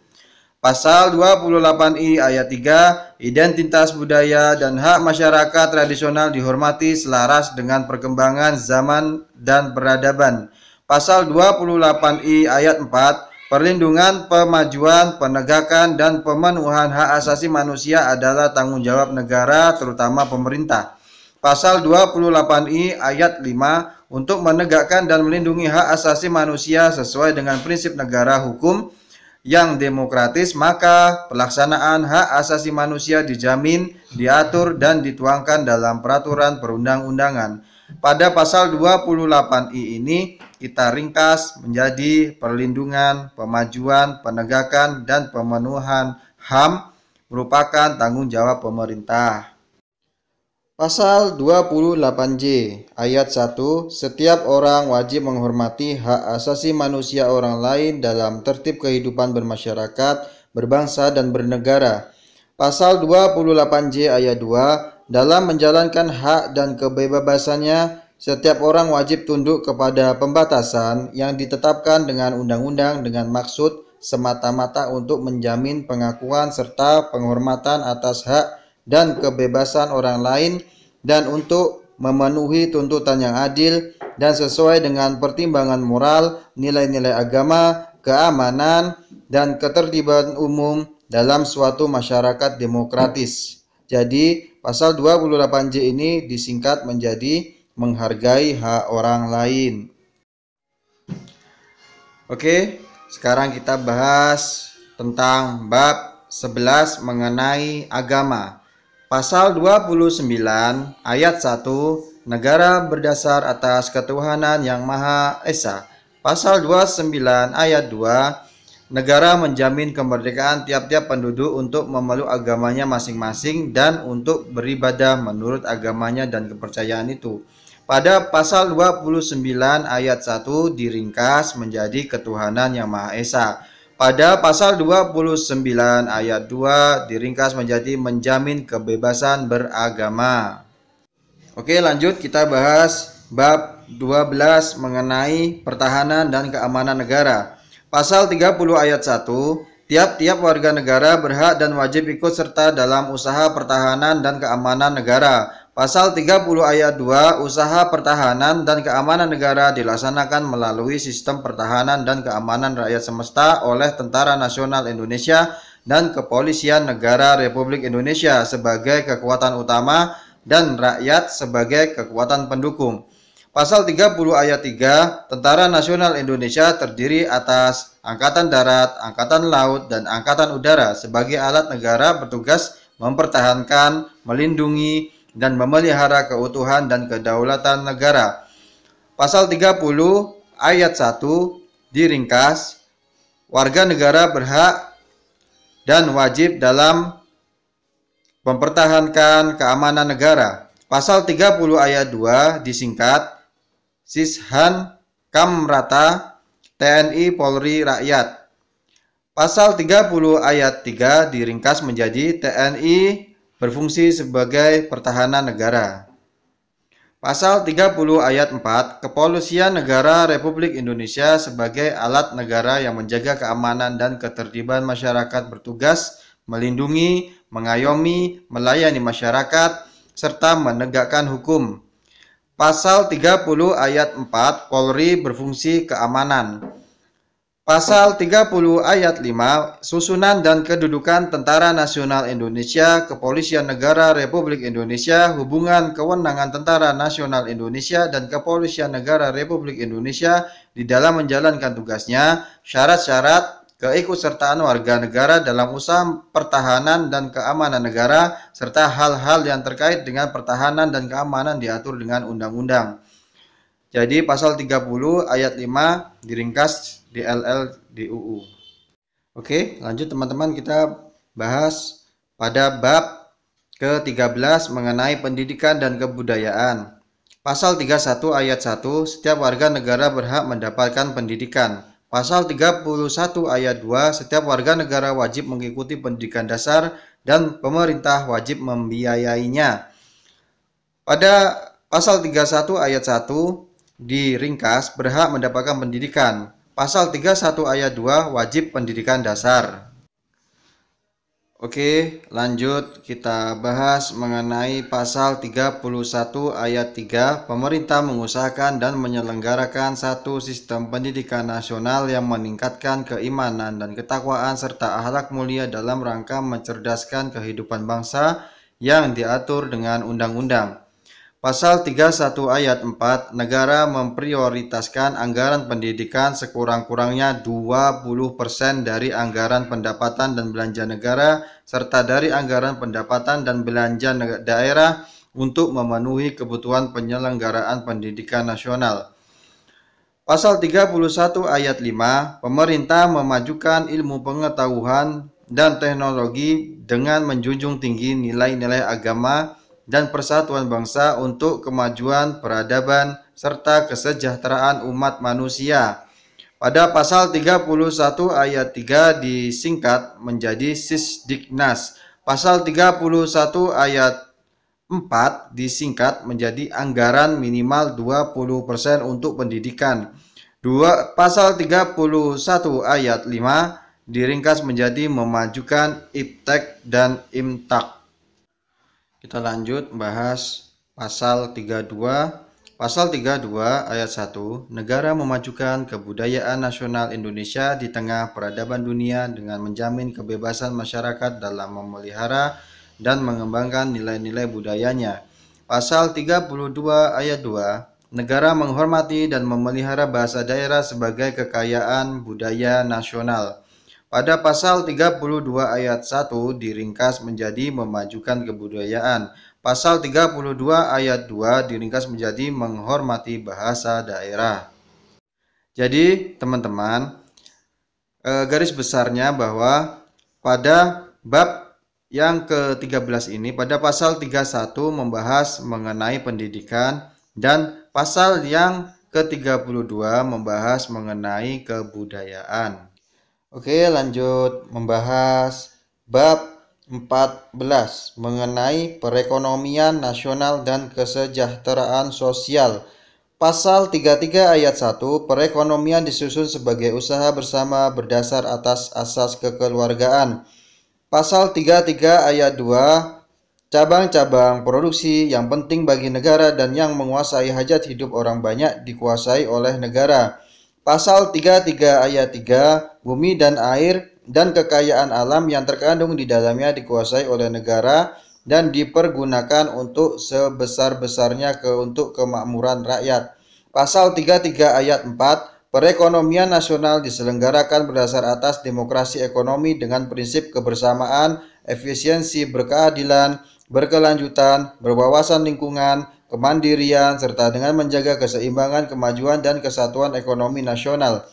Pasal 28I ayat 3, identitas budaya dan hak masyarakat tradisional dihormati selaras dengan perkembangan zaman dan peradaban. Pasal 28I ayat 4, perlindungan, pemajuan, penegakan, dan pemenuhan hak asasi manusia adalah tanggung jawab negara terutama pemerintah. Pasal 28I ayat 5, untuk menegakkan dan melindungi hak asasi manusia sesuai dengan prinsip negara hukum, yang demokratis maka pelaksanaan hak asasi manusia dijamin, diatur dan dituangkan dalam peraturan perundang-undangan. Pada pasal 28i ini kita ringkas menjadi perlindungan, pemajuan, penegakan dan pemenuhan HAM merupakan tanggung jawab pemerintah. Pasal 28J ayat 1 Setiap orang wajib menghormati hak asasi manusia orang lain dalam tertib kehidupan bermasyarakat, berbangsa dan bernegara. Pasal 28J ayat 2 Dalam menjalankan hak dan kebebasannya, setiap orang wajib tunduk kepada pembatasan yang ditetapkan dengan undang-undang dengan maksud semata-mata untuk menjamin pengakuan serta penghormatan atas hak dan kebebasan orang lain dan untuk memenuhi tuntutan yang adil dan sesuai dengan pertimbangan moral, nilai-nilai agama, keamanan, dan ketertiban umum dalam suatu masyarakat demokratis. Jadi, pasal 28J ini disingkat menjadi menghargai hak orang lain. Oke, sekarang kita bahas tentang bab 11 mengenai agama. Pasal 29 ayat 1 Negara berdasar atas ketuhanan yang Maha Esa. Pasal 29 ayat 2 Negara menjamin kemerdekaan tiap-tiap penduduk untuk memeluk agamanya masing-masing dan untuk beribadah menurut agamanya dan kepercayaan itu. Pada pasal 29 ayat 1 diringkas menjadi ketuhanan yang Maha Esa pada pasal 29 ayat 2 diringkas menjadi menjamin kebebasan beragama. Oke, lanjut kita bahas bab 12 mengenai pertahanan dan keamanan negara. Pasal 30 ayat 1, tiap-tiap warga negara berhak dan wajib ikut serta dalam usaha pertahanan dan keamanan negara Pasal 30 ayat 2 usaha pertahanan dan keamanan negara dilaksanakan melalui sistem pertahanan dan keamanan rakyat semesta oleh Tentara Nasional Indonesia dan Kepolisian Negara Republik Indonesia sebagai kekuatan utama dan rakyat sebagai kekuatan pendukung. Pasal 30 ayat 3 Tentara Nasional Indonesia terdiri atas Angkatan Darat, Angkatan Laut, dan Angkatan Udara sebagai alat negara bertugas mempertahankan, melindungi, dan memelihara keutuhan dan kedaulatan negara. Pasal 30 ayat 1 diringkas, warga negara berhak dan wajib dalam mempertahankan keamanan negara. Pasal 30 ayat 2 disingkat Sishan Kamrata TNI Polri Rakyat. Pasal 30 ayat 3 diringkas menjadi TNI berfungsi sebagai pertahanan negara. Pasal 30 ayat 4, Kepolisian Negara Republik Indonesia sebagai alat negara yang menjaga keamanan dan ketertiban masyarakat bertugas melindungi, mengayomi, melayani masyarakat, serta menegakkan hukum. Pasal 30 ayat 4 Polri berfungsi keamanan. Pasal 30 ayat 5 Susunan dan kedudukan Tentara Nasional Indonesia, Kepolisian Negara Republik Indonesia, hubungan kewenangan Tentara Nasional Indonesia dan Kepolisian Negara Republik Indonesia di dalam menjalankan tugasnya, syarat-syarat keikutsertaan warga negara dalam usaha pertahanan dan keamanan negara serta hal-hal yang terkait dengan pertahanan dan keamanan diatur dengan undang-undang. Jadi pasal 30 ayat 5 diringkas di LL di UU. Oke, lanjut teman-teman kita bahas pada bab ke-13 mengenai pendidikan dan kebudayaan. Pasal 31 ayat 1, setiap warga negara berhak mendapatkan pendidikan. Pasal 31 ayat 2, setiap warga negara wajib mengikuti pendidikan dasar dan pemerintah wajib membiayainya. Pada pasal 31 ayat 1 diringkas berhak mendapatkan pendidikan. Pasal 31 ayat 2 wajib pendidikan dasar. Oke, lanjut kita bahas mengenai pasal 31 ayat 3 pemerintah mengusahakan dan menyelenggarakan satu sistem pendidikan nasional yang meningkatkan keimanan dan ketakwaan serta akhlak mulia dalam rangka mencerdaskan kehidupan bangsa yang diatur dengan undang-undang. Pasal 31 ayat 4, negara memprioritaskan anggaran pendidikan sekurang-kurangnya 20% dari anggaran pendapatan dan belanja negara serta dari anggaran pendapatan dan belanja daerah untuk memenuhi kebutuhan penyelenggaraan pendidikan nasional. Pasal 31 ayat 5, pemerintah memajukan ilmu pengetahuan dan teknologi dengan menjunjung tinggi nilai-nilai agama dan persatuan bangsa untuk kemajuan peradaban serta kesejahteraan umat manusia. Pada pasal 31 ayat 3 disingkat menjadi Sisdiknas. Pasal 31 ayat 4 disingkat menjadi anggaran minimal 20% untuk pendidikan. Dua, pasal 31 ayat 5 diringkas menjadi memajukan iptek dan imtak. Kita lanjut bahas pasal 32. Pasal 32 ayat 1, negara memajukan kebudayaan nasional Indonesia di tengah peradaban dunia dengan menjamin kebebasan masyarakat dalam memelihara dan mengembangkan nilai-nilai budayanya. Pasal 32 ayat 2, negara menghormati dan memelihara bahasa daerah sebagai kekayaan budaya nasional. Pada pasal 32 ayat 1 diringkas menjadi memajukan kebudayaan. Pasal 32 ayat 2 diringkas menjadi menghormati bahasa daerah. Jadi, teman-teman, e, garis besarnya bahwa pada bab yang ke-13 ini pada pasal 31 membahas mengenai pendidikan dan pasal yang ke-32 membahas mengenai kebudayaan. Oke, lanjut membahas bab 14 mengenai perekonomian nasional dan kesejahteraan sosial. Pasal 33 ayat 1 perekonomian disusun sebagai usaha bersama berdasar atas asas kekeluargaan. Pasal 33 ayat 2 cabang-cabang produksi yang penting bagi negara dan yang menguasai hajat hidup orang banyak dikuasai oleh negara. Pasal 33 ayat 3 bumi dan air dan kekayaan alam yang terkandung di dalamnya dikuasai oleh negara dan dipergunakan untuk sebesar-besarnya ke untuk kemakmuran rakyat. Pasal 33 ayat 4 Perekonomian nasional diselenggarakan berdasar atas demokrasi ekonomi dengan prinsip kebersamaan, efisiensi berkeadilan, berkelanjutan, berwawasan lingkungan, kemandirian, serta dengan menjaga keseimbangan, kemajuan, dan kesatuan ekonomi nasional.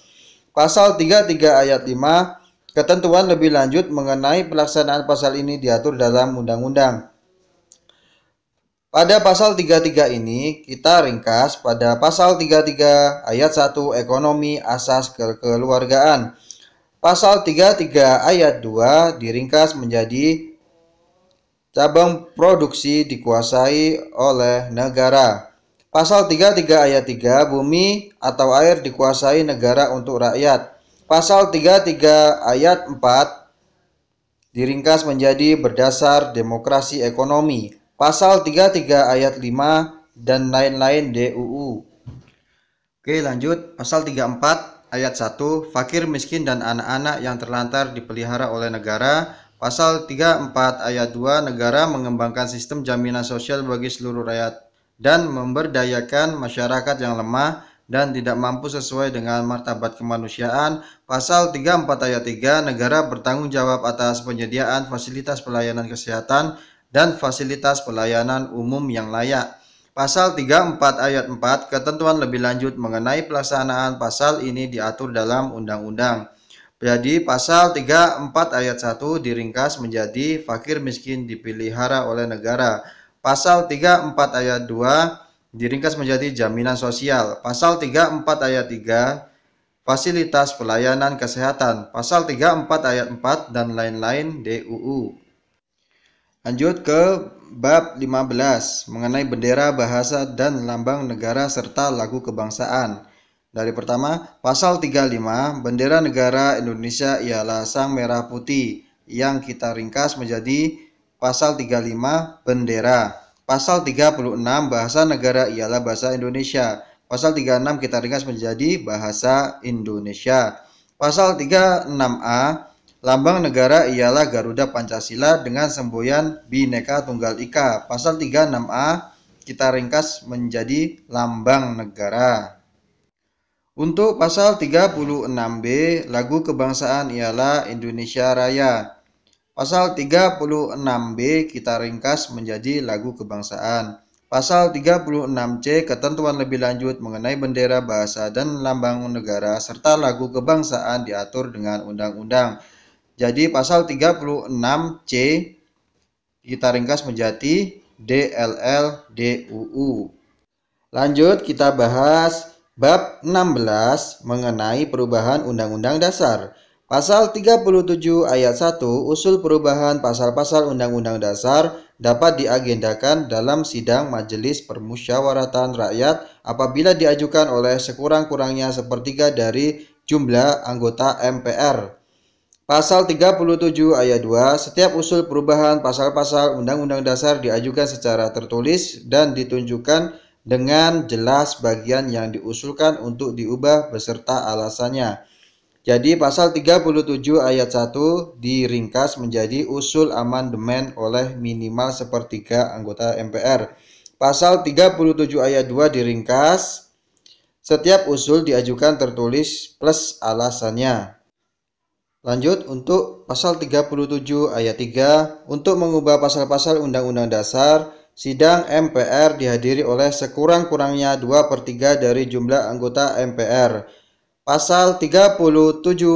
Pasal 33 ayat 5, ketentuan lebih lanjut mengenai pelaksanaan pasal ini diatur dalam undang-undang. Pada pasal 33 ini, kita ringkas pada pasal 33 ayat 1 ekonomi asas kekeluargaan. Pasal 33 ayat 2 diringkas menjadi cabang produksi dikuasai oleh negara. Pasal 33 ayat 3 bumi atau air dikuasai negara untuk rakyat. Pasal 33 ayat 4 diringkas menjadi berdasar demokrasi ekonomi. Pasal 33 ayat 5 dan lain-lain DUU. Oke, lanjut pasal 34 ayat 1 fakir miskin dan anak-anak yang terlantar dipelihara oleh negara. Pasal 34 ayat 2 negara mengembangkan sistem jaminan sosial bagi seluruh rakyat dan memberdayakan masyarakat yang lemah dan tidak mampu sesuai dengan martabat kemanusiaan. Pasal 34 ayat 3 negara bertanggung jawab atas penyediaan fasilitas pelayanan kesehatan dan fasilitas pelayanan umum yang layak. Pasal 34 ayat 4 ketentuan lebih lanjut mengenai pelaksanaan pasal ini diatur dalam undang-undang. Jadi pasal 34 ayat 1 diringkas menjadi fakir miskin dipelihara oleh negara. Pasal 34 ayat 2 diringkas menjadi jaminan sosial. Pasal 34 ayat 3 fasilitas pelayanan kesehatan. Pasal 34 ayat 4 dan lain-lain DUU. Lanjut ke bab 15 mengenai bendera, bahasa dan lambang negara serta lagu kebangsaan. Dari pertama, pasal 35, bendera negara Indonesia ialah sang merah putih yang kita ringkas menjadi Pasal 35 Bendera Pasal 36 Bahasa negara ialah bahasa Indonesia Pasal 36 kita ringkas menjadi bahasa Indonesia Pasal 36A Lambang negara ialah Garuda Pancasila dengan semboyan Bineka Tunggal Ika. Pasal 36A kita ringkas menjadi lambang negara. Untuk pasal 36B, lagu kebangsaan ialah Indonesia Raya. Pasal 36B kita ringkas menjadi lagu kebangsaan. Pasal 36C ketentuan lebih lanjut mengenai bendera bahasa dan lambang negara serta lagu kebangsaan diatur dengan undang-undang. Jadi pasal 36C kita ringkas menjadi DLL DUU. Lanjut kita bahas bab 16 mengenai perubahan undang-undang dasar. Pasal 37 ayat 1 usul perubahan pasal-pasal Undang-Undang Dasar dapat diagendakan dalam sidang Majelis Permusyawaratan Rakyat apabila diajukan oleh sekurang-kurangnya sepertiga dari jumlah anggota MPR. Pasal 37 ayat 2 setiap usul perubahan pasal-pasal Undang-Undang Dasar diajukan secara tertulis dan ditunjukkan dengan jelas bagian yang diusulkan untuk diubah beserta alasannya. Jadi pasal 37 ayat 1 diringkas menjadi usul amandemen oleh minimal sepertiga anggota MPR. Pasal 37 ayat 2 diringkas setiap usul diajukan tertulis plus alasannya. Lanjut untuk pasal 37 ayat 3 untuk mengubah pasal-pasal Undang-Undang Dasar sidang MPR dihadiri oleh sekurang-kurangnya 2/3 dari jumlah anggota MPR Pasal 37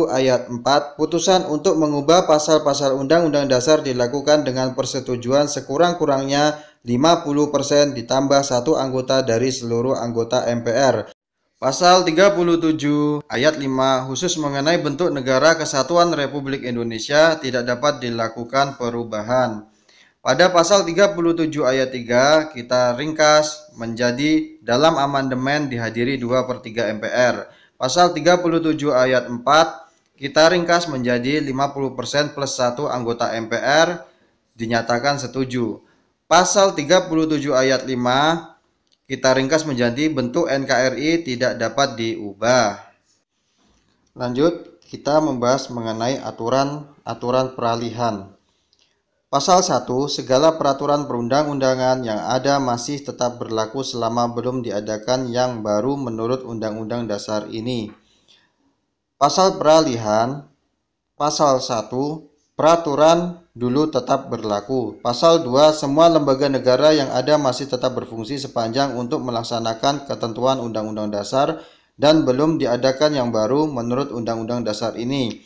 ayat 4 putusan untuk mengubah pasal-pasal Undang-Undang Dasar dilakukan dengan persetujuan sekurang-kurangnya 50% ditambah satu anggota dari seluruh anggota MPR. Pasal 37 ayat 5 khusus mengenai bentuk negara kesatuan Republik Indonesia tidak dapat dilakukan perubahan. Pada pasal 37 ayat 3 kita ringkas menjadi dalam amandemen dihadiri 2 per 3 MPR. Pasal 37 ayat 4 kita ringkas menjadi 50% plus 1 anggota MPR dinyatakan setuju. Pasal 37 ayat 5 kita ringkas menjadi bentuk NKRI tidak dapat diubah. Lanjut, kita membahas mengenai aturan-aturan peralihan. Pasal 1, segala peraturan perundang-undangan yang ada masih tetap berlaku selama belum diadakan yang baru menurut Undang-Undang Dasar ini. Pasal peralihan Pasal 1, peraturan dulu tetap berlaku. Pasal 2, semua lembaga negara yang ada masih tetap berfungsi sepanjang untuk melaksanakan ketentuan Undang-Undang Dasar dan belum diadakan yang baru menurut Undang-Undang Dasar ini.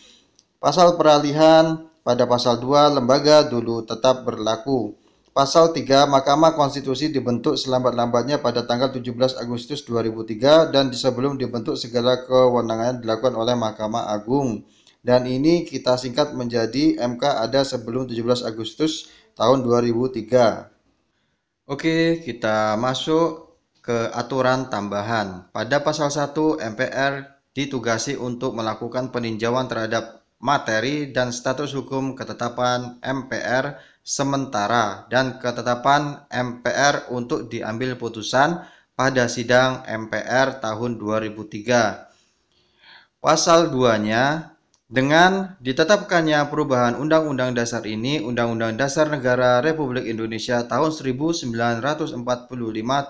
Pasal peralihan pada pasal 2 lembaga dulu tetap berlaku. Pasal 3 Mahkamah Konstitusi dibentuk selambat-lambatnya pada tanggal 17 Agustus 2003 dan sebelum dibentuk segala kewenangan dilakukan oleh Mahkamah Agung. Dan ini kita singkat menjadi MK ada sebelum 17 Agustus tahun 2003. Oke, kita masuk ke aturan tambahan. Pada pasal 1 MPR ditugasi untuk melakukan peninjauan terhadap materi dan status hukum ketetapan MPR sementara dan ketetapan MPR untuk diambil putusan pada sidang MPR tahun 2003. Pasal 2-nya dengan ditetapkannya perubahan Undang-Undang Dasar ini, Undang-Undang Dasar Negara Republik Indonesia tahun 1945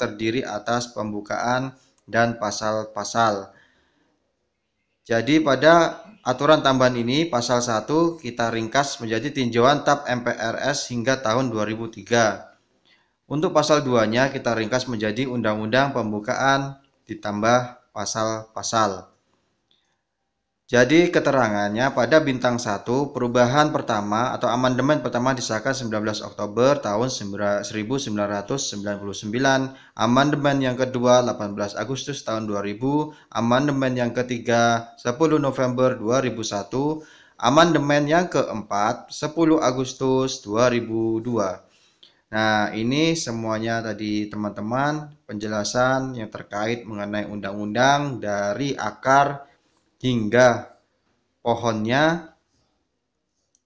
terdiri atas pembukaan dan pasal-pasal. Jadi pada aturan tambahan ini pasal 1 kita ringkas menjadi tinjauan TAP MPRS hingga tahun 2003. Untuk pasal 2-nya kita ringkas menjadi undang-undang pembukaan ditambah pasal-pasal. Jadi keterangannya pada bintang 1 perubahan pertama atau amandemen pertama disahkan 19 Oktober tahun 1999, amandemen yang kedua 18 Agustus tahun 2000, amandemen yang ketiga 10 November 2001, amandemen yang keempat 10 Agustus 2002. Nah, ini semuanya tadi teman-teman penjelasan yang terkait mengenai undang-undang dari akar hingga pohonnya.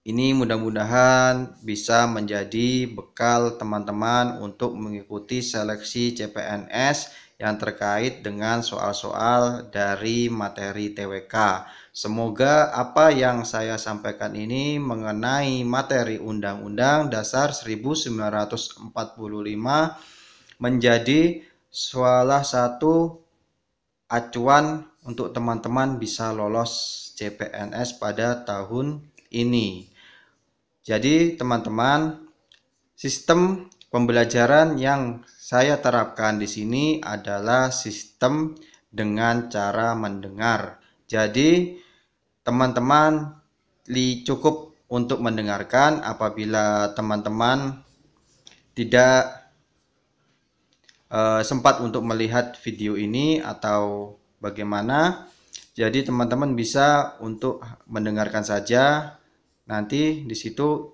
Ini mudah-mudahan bisa menjadi bekal teman-teman untuk mengikuti seleksi CPNS yang terkait dengan soal-soal dari materi TWK. Semoga apa yang saya sampaikan ini mengenai materi Undang-Undang Dasar 1945 menjadi salah satu acuan untuk teman-teman bisa lolos CPNS pada tahun ini. Jadi, teman-teman, sistem pembelajaran yang saya terapkan di sini adalah sistem dengan cara mendengar. Jadi, teman-teman cukup untuk mendengarkan apabila teman-teman tidak eh, sempat untuk melihat video ini atau bagaimana. Jadi teman-teman bisa untuk mendengarkan saja. Nanti di situ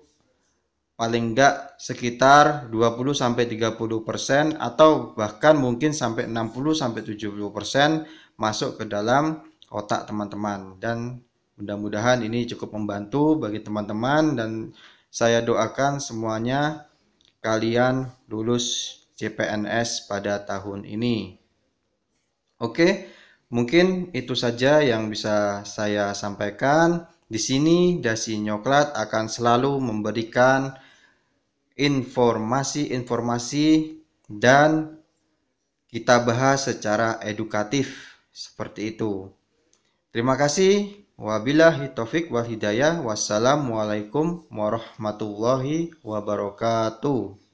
paling enggak sekitar 20 sampai 30% atau bahkan mungkin sampai 60 sampai 70% masuk ke dalam otak teman-teman dan mudah-mudahan ini cukup membantu bagi teman-teman dan saya doakan semuanya kalian lulus CPNS pada tahun ini. Oke, Mungkin itu saja yang bisa saya sampaikan. Di sini Dasi Nyoklat akan selalu memberikan informasi-informasi dan kita bahas secara edukatif seperti itu. Terima kasih. Wabillahi taufik wal hidayah. Wassalamualaikum warahmatullahi wabarakatuh.